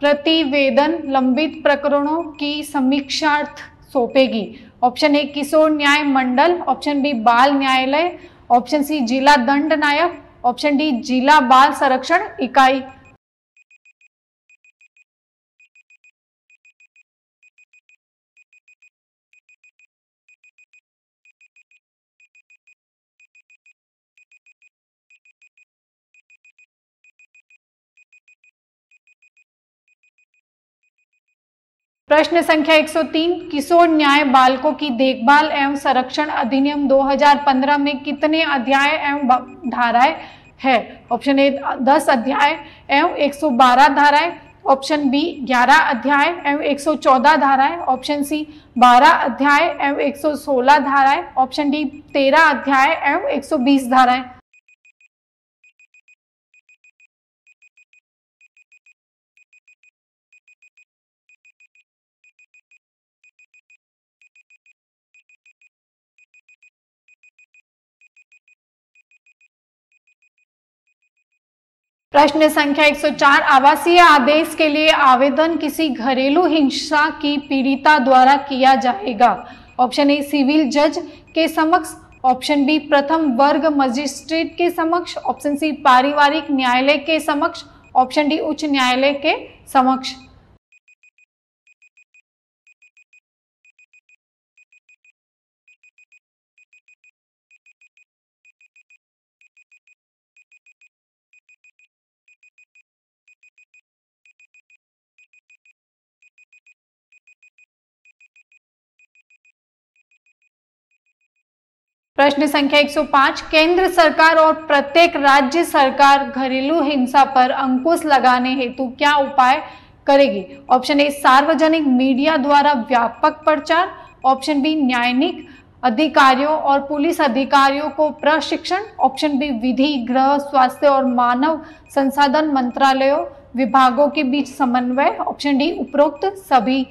प्रतिवेदन लंबित प्रकरणों की समीक्षार्थ सौंपेगी ऑप्शन ए किशोर न्याय मंडल ऑप्शन बी बाल न्यायालय ऑप्शन सी जिला दंड नायक ऑप्शन डी जिला बाल संरक्षण इकाई प्रश्न संख्या 103 किशोर न्याय बालकों की देखभाल एवं संरक्षण अधिनियम 2015 में कितने अध्याय एवं धाराएं है ऑप्शन ए 10 अध्याय एवं 112 धाराएं ऑप्शन बी 11 अध्याय एवं 114 धाराएं ऑप्शन सी 12 अध्याय एवं 116 धाराएं ऑप्शन डी 13 अध्याय एवं 120 धाराएं प्रश्न संख्या 104 आवासीय आदेश के लिए आवेदन किसी घरेलू हिंसा की पीड़िता द्वारा किया जाएगा ऑप्शन ए सिविल जज के समक्ष ऑप्शन बी प्रथम वर्ग मजिस्ट्रेट के समक्ष ऑप्शन सी पारिवारिक न्यायालय के समक्ष ऑप्शन डी उच्च न्यायालय के समक्ष प्रश्न संख्या 105 केंद्र सरकार और प्रत्येक राज्य सरकार घरेलू हिंसा पर अंकुश लगाने हेतु क्या उपाय करेगी ऑप्शन ए सार्वजनिक मीडिया द्वारा व्यापक प्रचार ऑप्शन बी न्यायिक अधिकारियों और पुलिस अधिकारियों को प्रशिक्षण ऑप्शन बी विधि गृह स्वास्थ्य और मानव संसाधन मंत्रालयों विभागों के बीच समन्वय ऑप्शन डी उपरोक्त सभी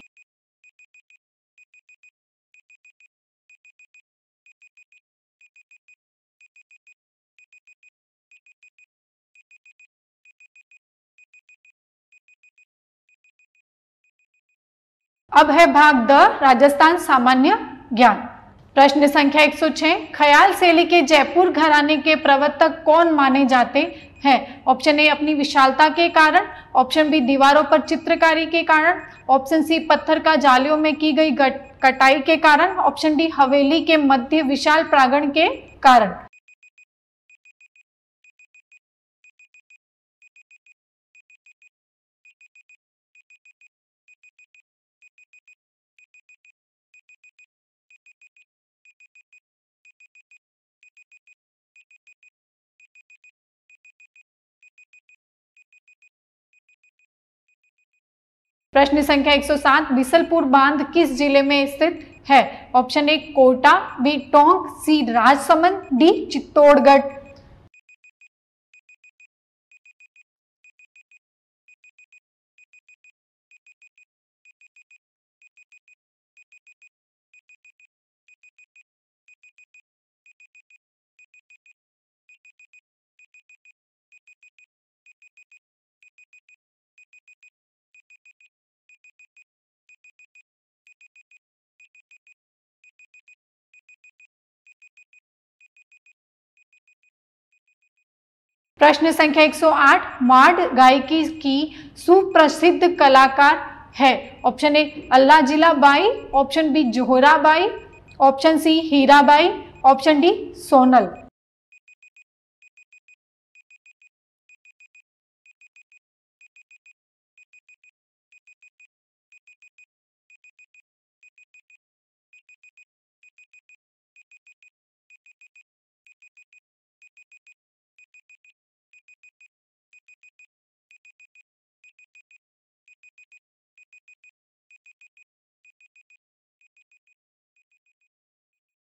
अब है भाग द राजस्थान सामान्य ज्ञान प्रश्न संख्या 106 ख्याल शैली के जयपुर घराने के प्रवर्तक कौन माने जाते हैं ऑप्शन ए अपनी विशालता के कारण ऑप्शन बी दीवारों पर चित्रकारी के कारण ऑप्शन सी पत्थर का जालियों में की गई कटाई के कारण ऑप्शन डी हवेली के मध्य विशाल प्रांगण के कारण प्रश्न संख्या 107 बिसलपुर बांध किस जिले में स्थित है option A Kota B Tonk C Rajsamand D Chittorgarh प्रश्न संख्या 108 मार्ड गायकी की सुप्रसिद्ध कलाकार है option A Allah Jilai Bai option B Zohra Bai option C Hira Bai option D Sonal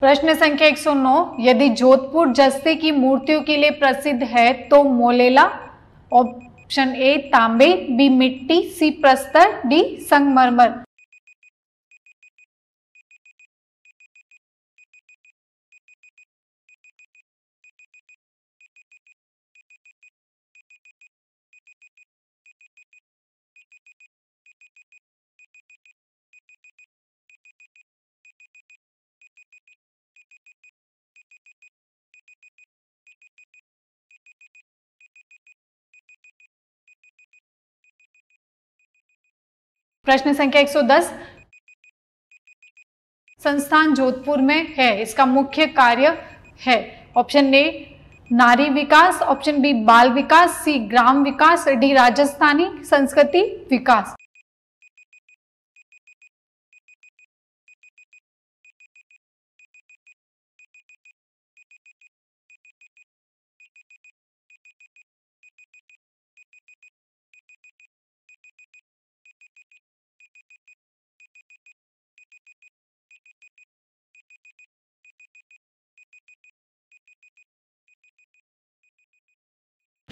प्रश्न संख्या नौ यदि जोधपुर जस्ते की मूर्तियों के लिए प्रसिद्ध है तो मोलेला ऑप्शन ए तांबे बी मिट्टी सी प्रस्तर डी संगमरमर प्रश्न संख्या 110 संस्थान जोधपुर में है इसका मुख्य कार्य है ऑप्शन ए नारी विकास ऑप्शन बी बाल विकास सी ग्राम विकास डी राजस्थानी संस्कृति विकास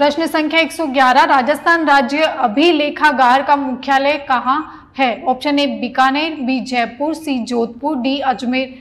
प्रश्न संख्या 111 राजस्थान राज्य अभिलेखागार का मुख्यालय कहाँ है option A Bikaner B Jaipur C Jodhpur D Ajmer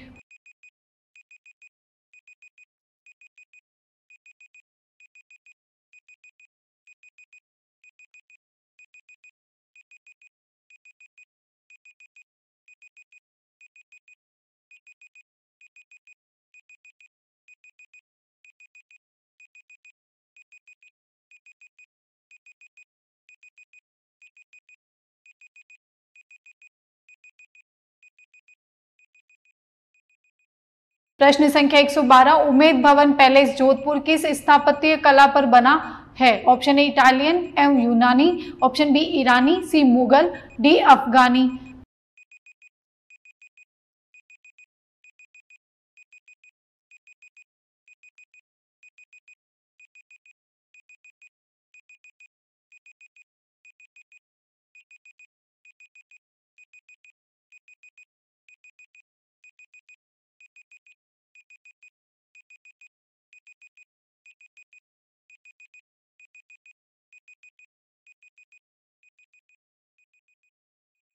प्रश्न संख्या 112 उमेद भवन पैलेस जोधपुर किस स्थापत्य कला पर बना है ऑप्शन ए इटालियन एवं यूनानी ऑप्शन बी ईरानी सी मुगल डी अफगानी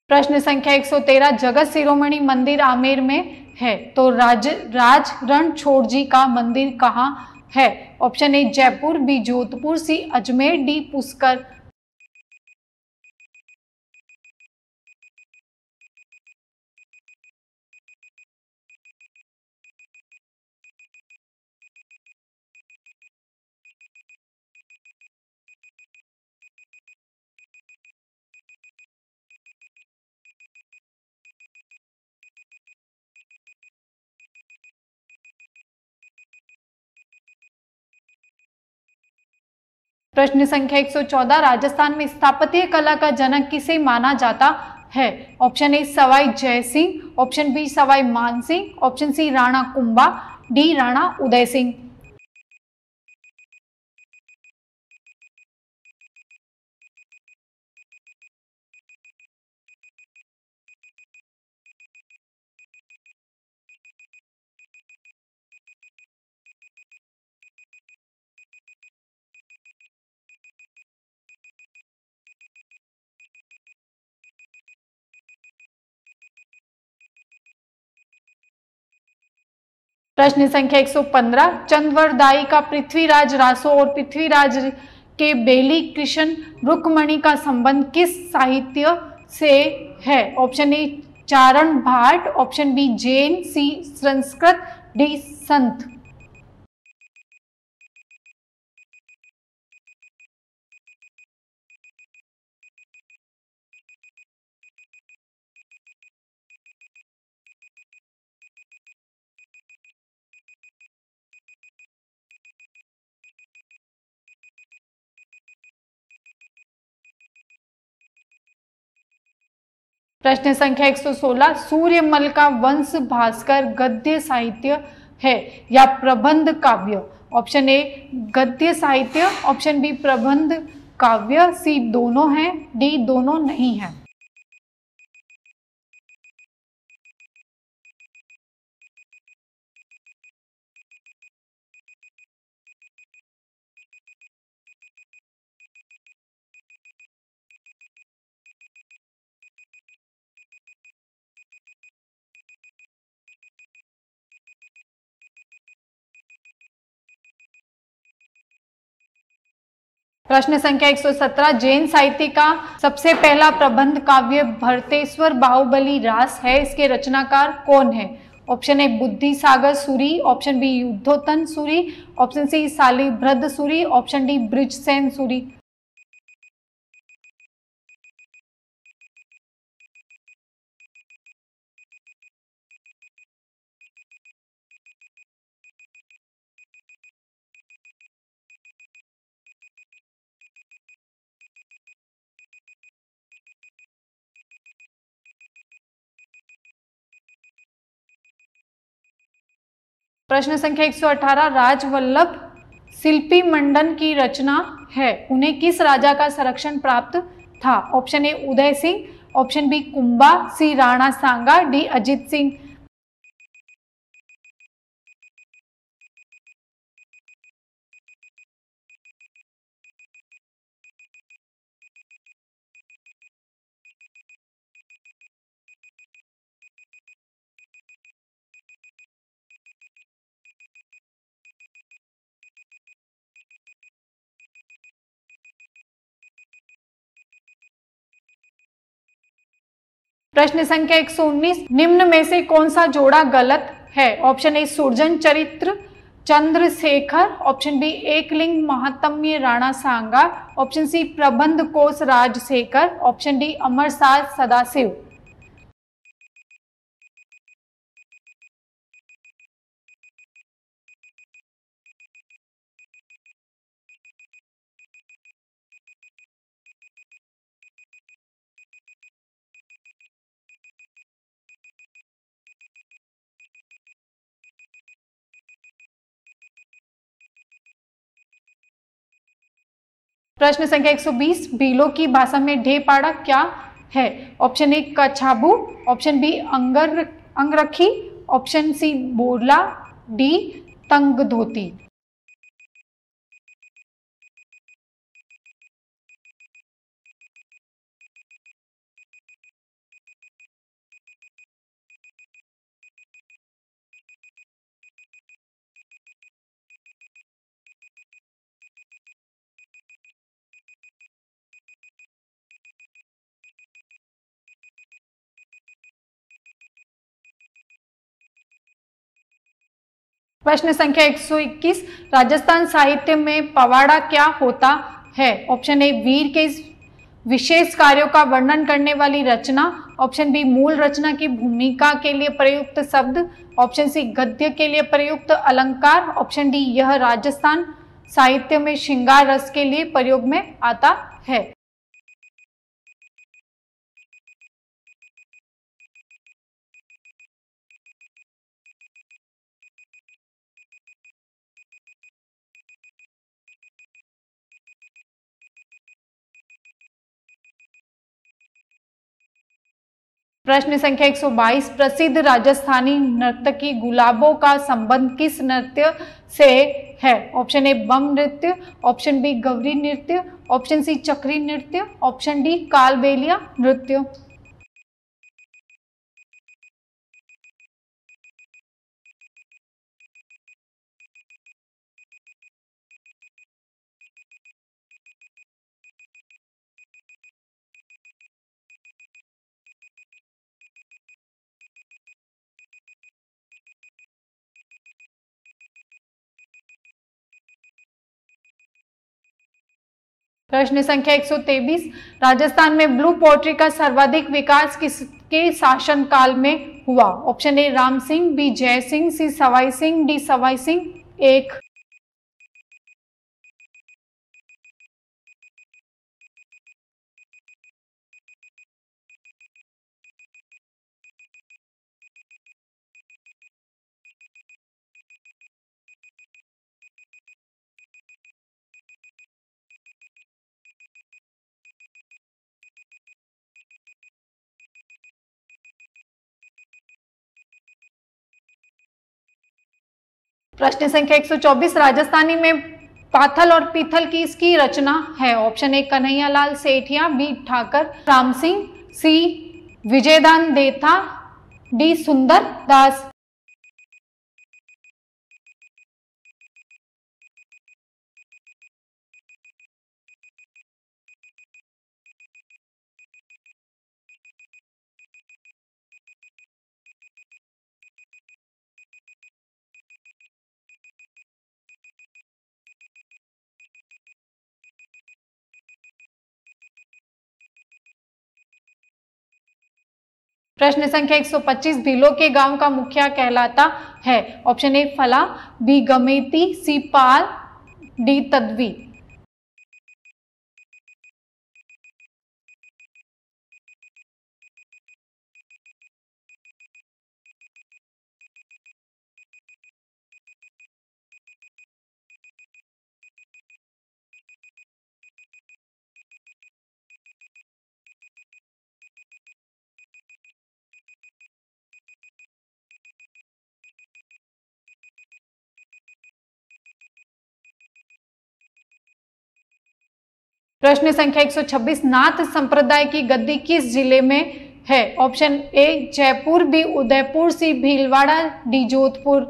प्रश्न संख्या 113 जगत शिरोमणि मंदिर आमेर में है तो राज राज छोड़ जी का मंदिर कहाँ है option A Jaipur B Jodhpur C Ajmer D Pushkar प्रश्न संख्या 114 राजस्थान में स्थापत्य कला का जनक किसे माना जाता है ऑप्शन ए सवाई जय Singh option B Sawai Man Singh option C Rana Kumbha D Rana Uday Singh प्रश्न संख्या 115 चंद्रदाई का पृथ्वीराज रासो और पृथ्वीराज के बेली कृष्ण रुकमणि का संबंध किस साहित्य से है option A Charan Bhat option B Jain C Sanskrit D संत प्रश्न संख्या 116 सूर्यमल का वंश भास्कर गद्य साहित्य है या प्रबंध काव्य ऑप्शन ए गद्य साहित्य ऑप्शन बी प्रबंध काव्य सी दोनों हैं डी दोनों नहीं है प्रश्न संख्या 117 जैन साहित्य का सबसे पहला प्रबंध काव्य भरतेश्वर बाहुबली रास है इसके रचनाकार कौन है option A Buddhi Sagar Suri option B Uddyotan Suri option C Shalibhadra Suri option D Brijsen Suri प्रश्न संख्या 118 राजवल्लभ शिल्पी मंडन की रचना है उन्हें किस राजा का संरक्षण प्राप्त था option A Uday Singh option B Kumbha C Rana Sanga D Ajit Singh प्रश्न संख्या 119 निम्न में से कौन सा जोड़ा गलत है ऑप्शन ए सुरजन चरित्र चंद्रशेखर ऑप्शन बी एकलिंग महात्म्य राणा सांगा option C Prabandh Kosh Rajshekhar option D Amarsaj Sadashiv प्रश्न संख्या 120 भीलो की भाषा में ढेपाड़ा क्या है ऑप्शन ए कछाबू ऑप्शन बी अंगर अंगरखी ऑप्शन सी बोरला डी तंग धोती प्रश्न संख्या 121 राजस्थान साहित्य में पवाड़ा क्या होता है ऑप्शन ए वीर के विशेष कार्यों का वर्णन करने वाली रचना ऑप्शन बी मूल रचना की भूमिका के लिए प्रयुक्त शब्द ऑप्शन सी गद्य के लिए प्रयुक्त अलंकार ऑप्शन डी यह राजस्थान साहित्य में श्रृंगार रस के लिए प्रयोग में आता है प्रश्न संख्या 122 प्रसिद्ध राजस्थानी नर्तकी गुलाबों का संबंध किस नृत्य से है ऑप्शन ए बम नृत्य ऑप्शन बी गौरी नृत्य ऑप्शन सी चक्री नृत्य ऑप्शन डी कालबेलिया नृत्य प्रश्न संख्या 123 राजस्थान में ब्लू पोर्ट्री का सर्वाधिक विकास किसके शासन शासनकाल में हुआ option A Ram Singh B Jai Singh C Sawai Singh D Sawai Singh एक प्रश्न संख्या 124 राजस्थानी में पाथल और पीथल की इसकी रचना है option A Kanhaiyalal Sethia B Thakar Ram Singh C Vijaydan Detha D Sundar Das प्रश्न संख्या 125 भिलो के गांव का मुखिया कहलाता है ऑप्शन ए फला बी गमेती सी पाल डी तद्वी प्रश्न संख्या 126 नाथ संप्रदाय की गद्दी किस जिले में है option A Jaipur B Udaipur C Bhilwara D Jodhpur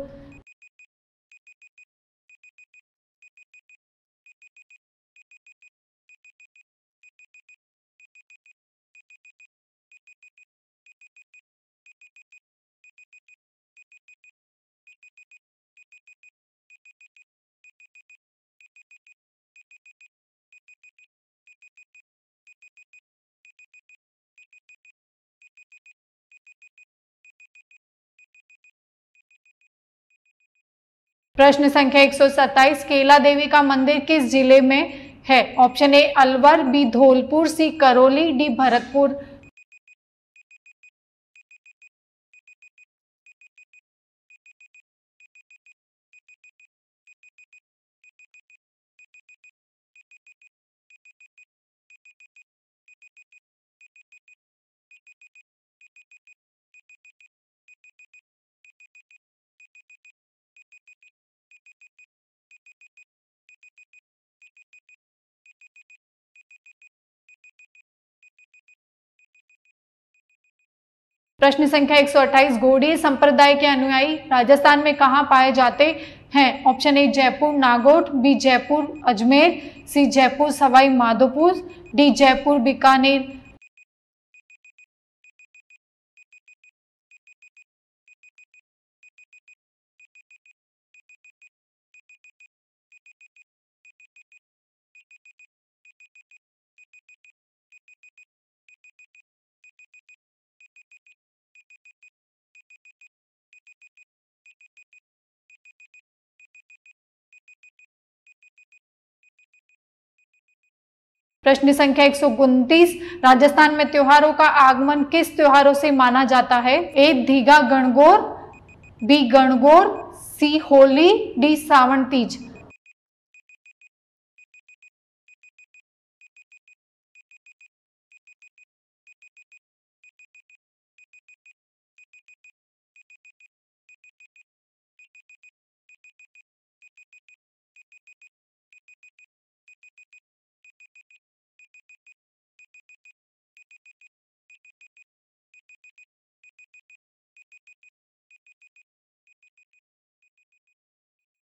प्रश्न संख्या 127 केला देवी का मंदिर किस जिले में है option A Alwar B Dholpur C Karauli D Bharatpur प्रश्न संख्या 128 घोड़ी संप्रदाय के अनुयायी राजस्थान में कहाँ पाए जाते हैं option A Jaipur Nagaur B Jaipur Ajmer C Jaipur Sawai Madhopur D Jaipur Bikaner प्रश्न संख्या एक राजस्थान में त्योहारों का आगमन किस त्योहारों से माना जाता है A Dhinga Gangaur B Gangaur C Holi D Sawan Teej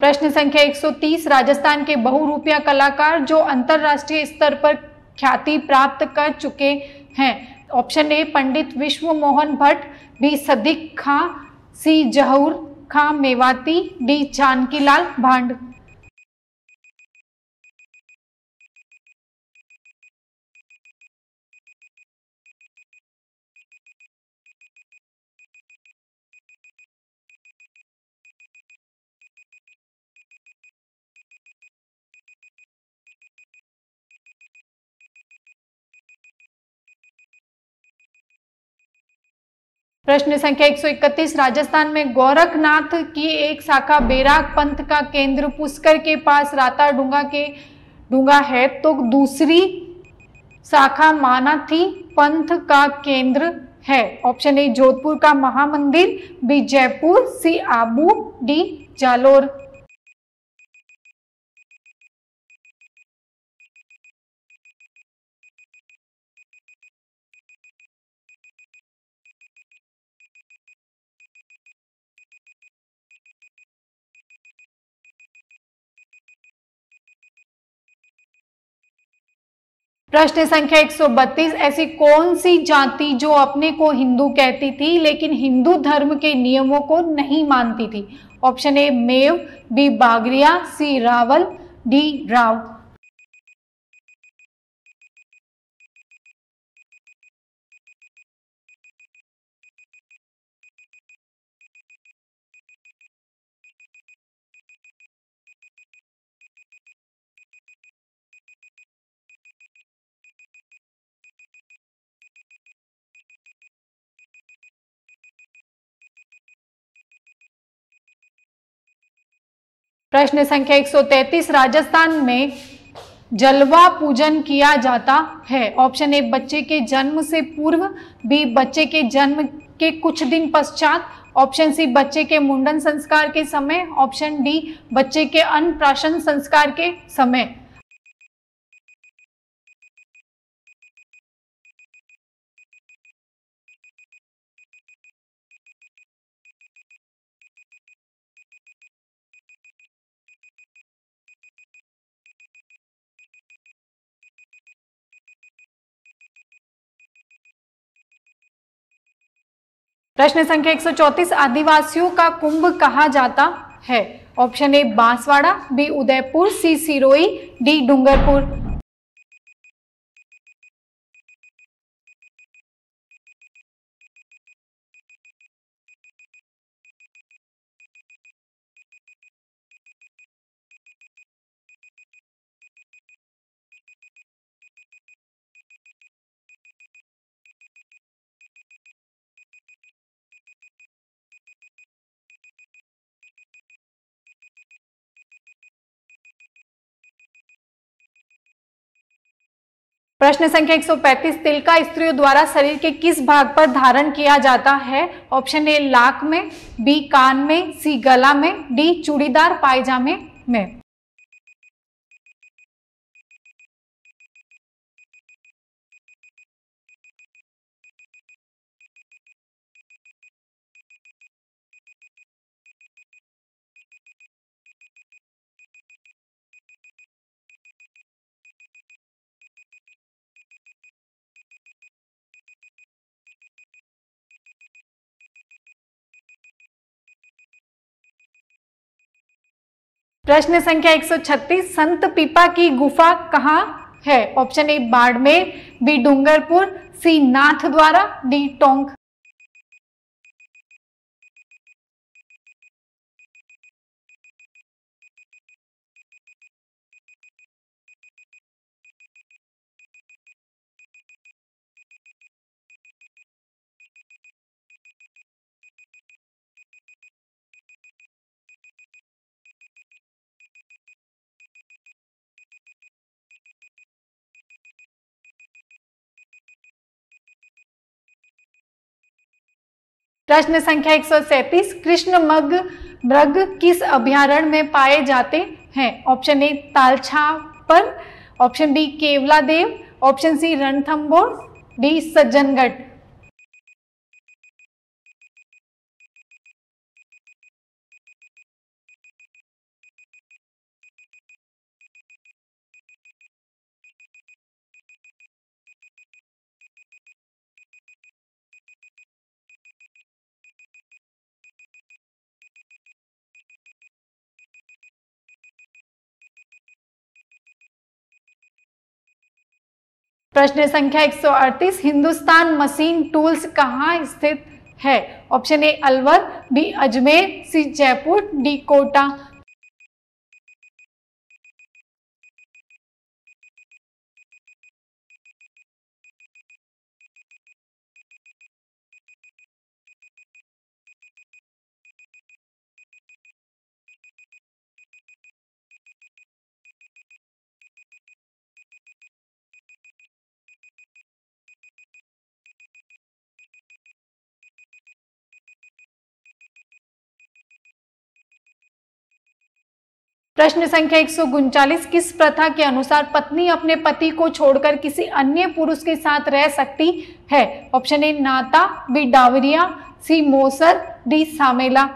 प्रश्न संख्या 130 राजस्थान के बहुरूपिया कलाकार जो अंतर्राष्ट्रीय स्तर पर ख्याति प्राप्त कर चुके हैं option A Pandit Vishwa Mohan Bhatt B Sadiq Khan C Zahoor Khan Mewati D Janakilal Bhand प्रश्न संख्या 131 राजस्थान में गोरखनाथ की एक शाखा बैराग पंथ का केंद्र पुष्कर के पास राता डूंगा के डूंगा है तो दूसरी शाखा मानाथी पंथ का केंद्र है ऑप्शन ए जोधपुर का Mahamandir B Jaipur C Abu D Jalore प्रश्न संख्या 132 ऐसी कौन सी जाति जो अपने को हिंदू कहती थी लेकिन हिंदू धर्म के नियमों को नहीं मानती थी option A Meo B Bagaria C Rawal D Rao प्रश्न संख्या 133 राजस्थान में जलवा पूजन किया जाता है ऑप्शन ए बच्चे के जन्म से पूर्व बी बच्चे के जन्म के कुछ दिन पश्चात ऑप्शन सी बच्चे के मुंडन संस्कार के समय ऑप्शन डी बच्चे के अन्न संस्कार के समय प्रश्न संख्या 134 आदिवासियों का कुंभ कहा जाता है option A Banswara B Udaipur C Sirohi D Dungarpur प्रश्न संख्या 135 तिल का स्त्रियों द्वारा शरीर के किस भाग पर धारण किया जाता है ऑप्शन ए लाख में बी कान में सी गला में डी चूड़ीदार पायजामे में प्रश्न संख्या 136 संत पीपा की गुफा कहाँ है option A Barmer B Dungarpur C Nathdwara D Tonk प्रश्न संख्या एक सौ सैंतीस कृष्ण मग मृग किस अभ्यारण्य में पाए जाते हैं option A Talchhapar option B Keoladeo option C Ranthambore D Sajjangarh प्रश्न संख्या 138 हिंदुस्तान मशीन टूल्स कहाँ स्थित है option A Alwar B Ajmer C Jaipur D Kota प्रश्न संख्या एक किस प्रथा के अनुसार पत्नी अपने पति को छोड़कर किसी अन्य पुरुष के साथ रह सकती है ऑप्शन ए नाता बी डावरिया सी मोसर डी सामेला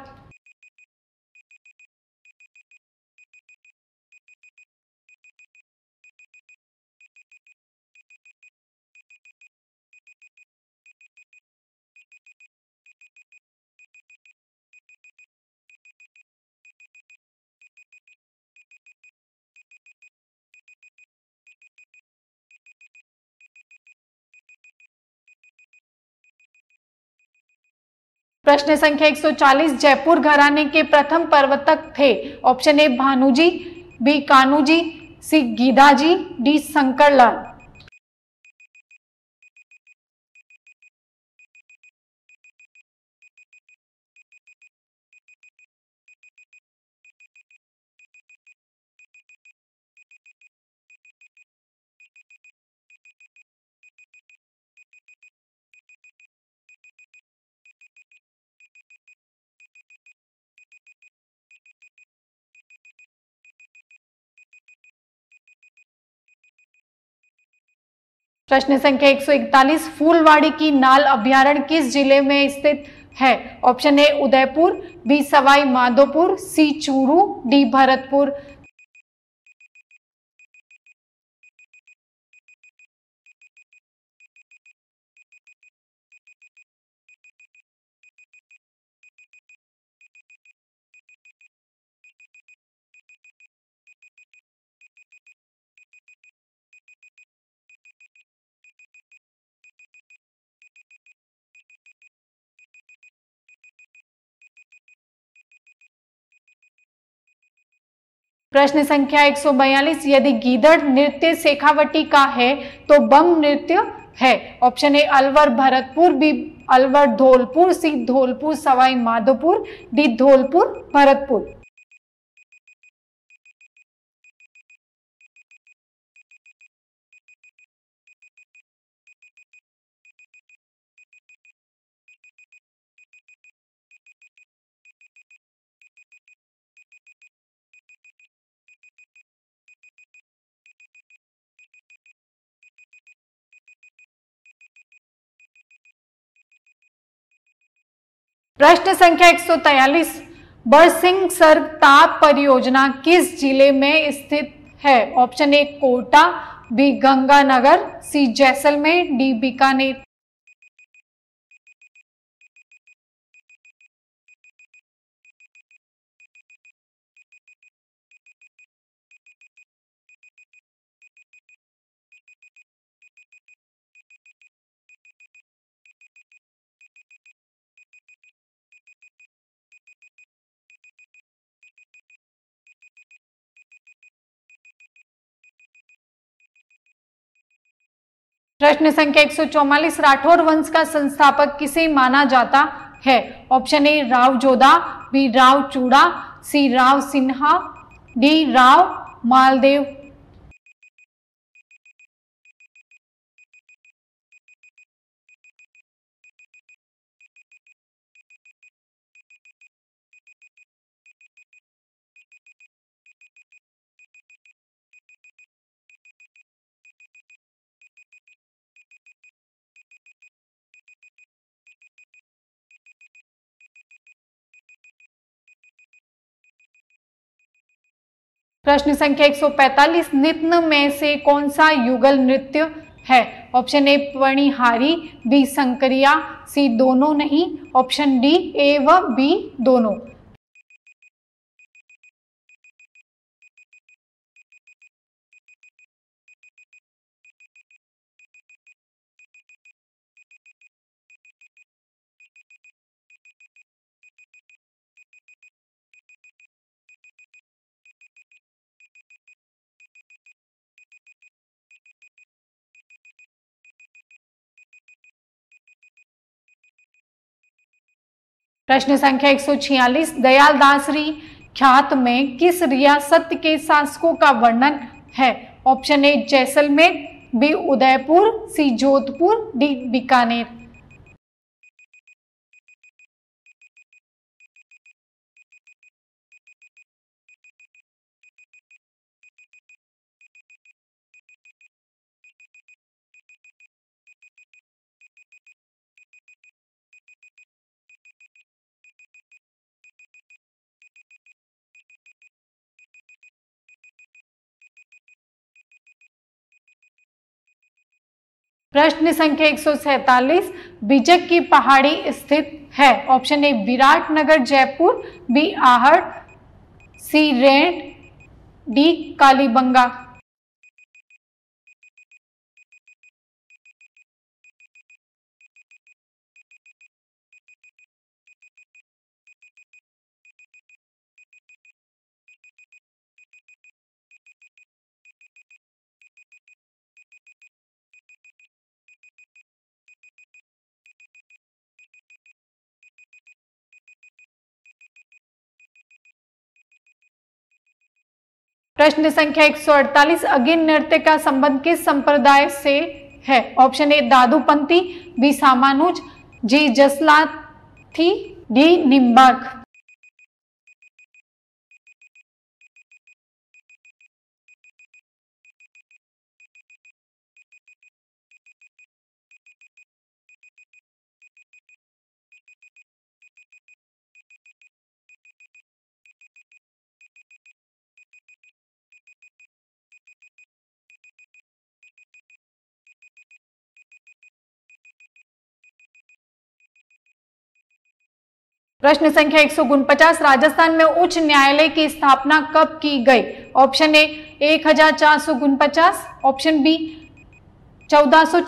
प्रश्न संख्या 140 जयपुर घराने के प्रथम पर्वतक थे option A Bhanuji B Kanuji C Gidhaji D Shankarlal प्रश्न संख्या 141 फूलवाड़ी की नाल अभ्यारण किस जिले में स्थित है option A Udaipur B Sawai Madhopur C Churu D Bharatpur प्रश्न संख्या 142 यदि गीदड़ नृत्य शेखावटी का है तो बम नृत्य है option A Alwar Bharatpur B Alwar Dholpur C Dholpur Sawai Madhopur D Dholpur Bharatpur प्रश्न संख्या एक सौ तैयलीस बरसिंह सर ताप परियोजना किस जिले में स्थित है option A Kota B Ganganagar C Jaisalmer D Bikaner प्रश्न संख्या एक राठौर वंश का संस्थापक किसे माना जाता है option A Rao Jodha B Rao Chunda C Rao Sinha D Rao Maldev प्रश्न संख्या 145 नित्न में से कौन सा युगल नृत्य है ऑप्शन ए पणिहारी बी संकरिया सी दोनों नहीं ऑप्शन डी ए व बी दोनों प्रश्न संख्या 146 दयाल दासरी ख्यात में किस रियासत के शासकों का वर्णन है option A Jaisalmer B Udaipur C Jodhpur D Bikaner प्रश्न संख्या एक बिजक की पहाड़ी स्थित है option A Viratnagar Jaipur B Ahar C Ren D Kalibanga प्रश्न संख्या 148 अगिन नृत्य का संबंध किस संप्रदाय से है ऑप्शन ए दादूपंथी बी सामानुज जी थी डी निम्बार्क प्रश्न संख्या एक राजस्थान में उच्च न्यायालय की स्थापना कब की गई ऑप्शन ए एक ऑप्शन बी चौदह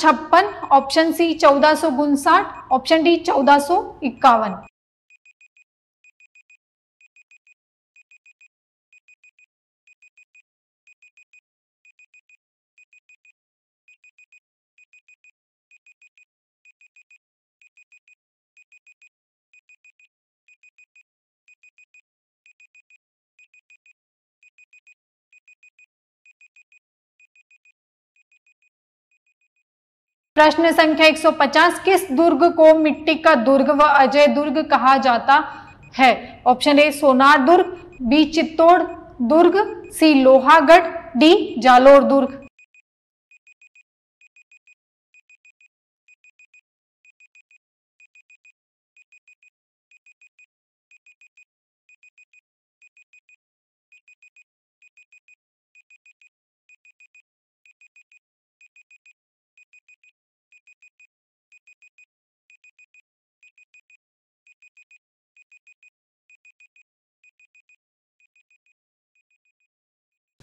ऑप्शन सी चौदह ऑप्शन डी चौदह प्रश्न संख्या 150 किस दुर्ग को मिट्टी का दुर्ग व अजय दुर्ग कहा जाता है ऑप्शन ए सोनार दुर्ग बी चित्तौड़ दुर्ग सी लोहागढ़ डी जालोर दुर्ग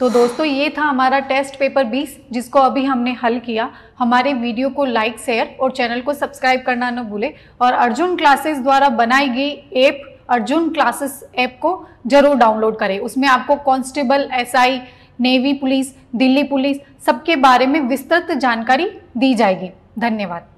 तो दोस्तों ये था हमारा टेस्ट पेपर 20 जिसको अभी हमने हल किया हमारे वीडियो को लाइक शेयर और चैनल को सब्सक्राइब करना न भूलें और अर्जुन क्लासेस द्वारा बनाई गई ऐप अर्जुन क्लासेस ऐप को जरूर डाउनलोड करें उसमें आपको constable SI navy police Delhi police सबके बारे में विस्तृत जानकारी दी जाएगी धन्यवाद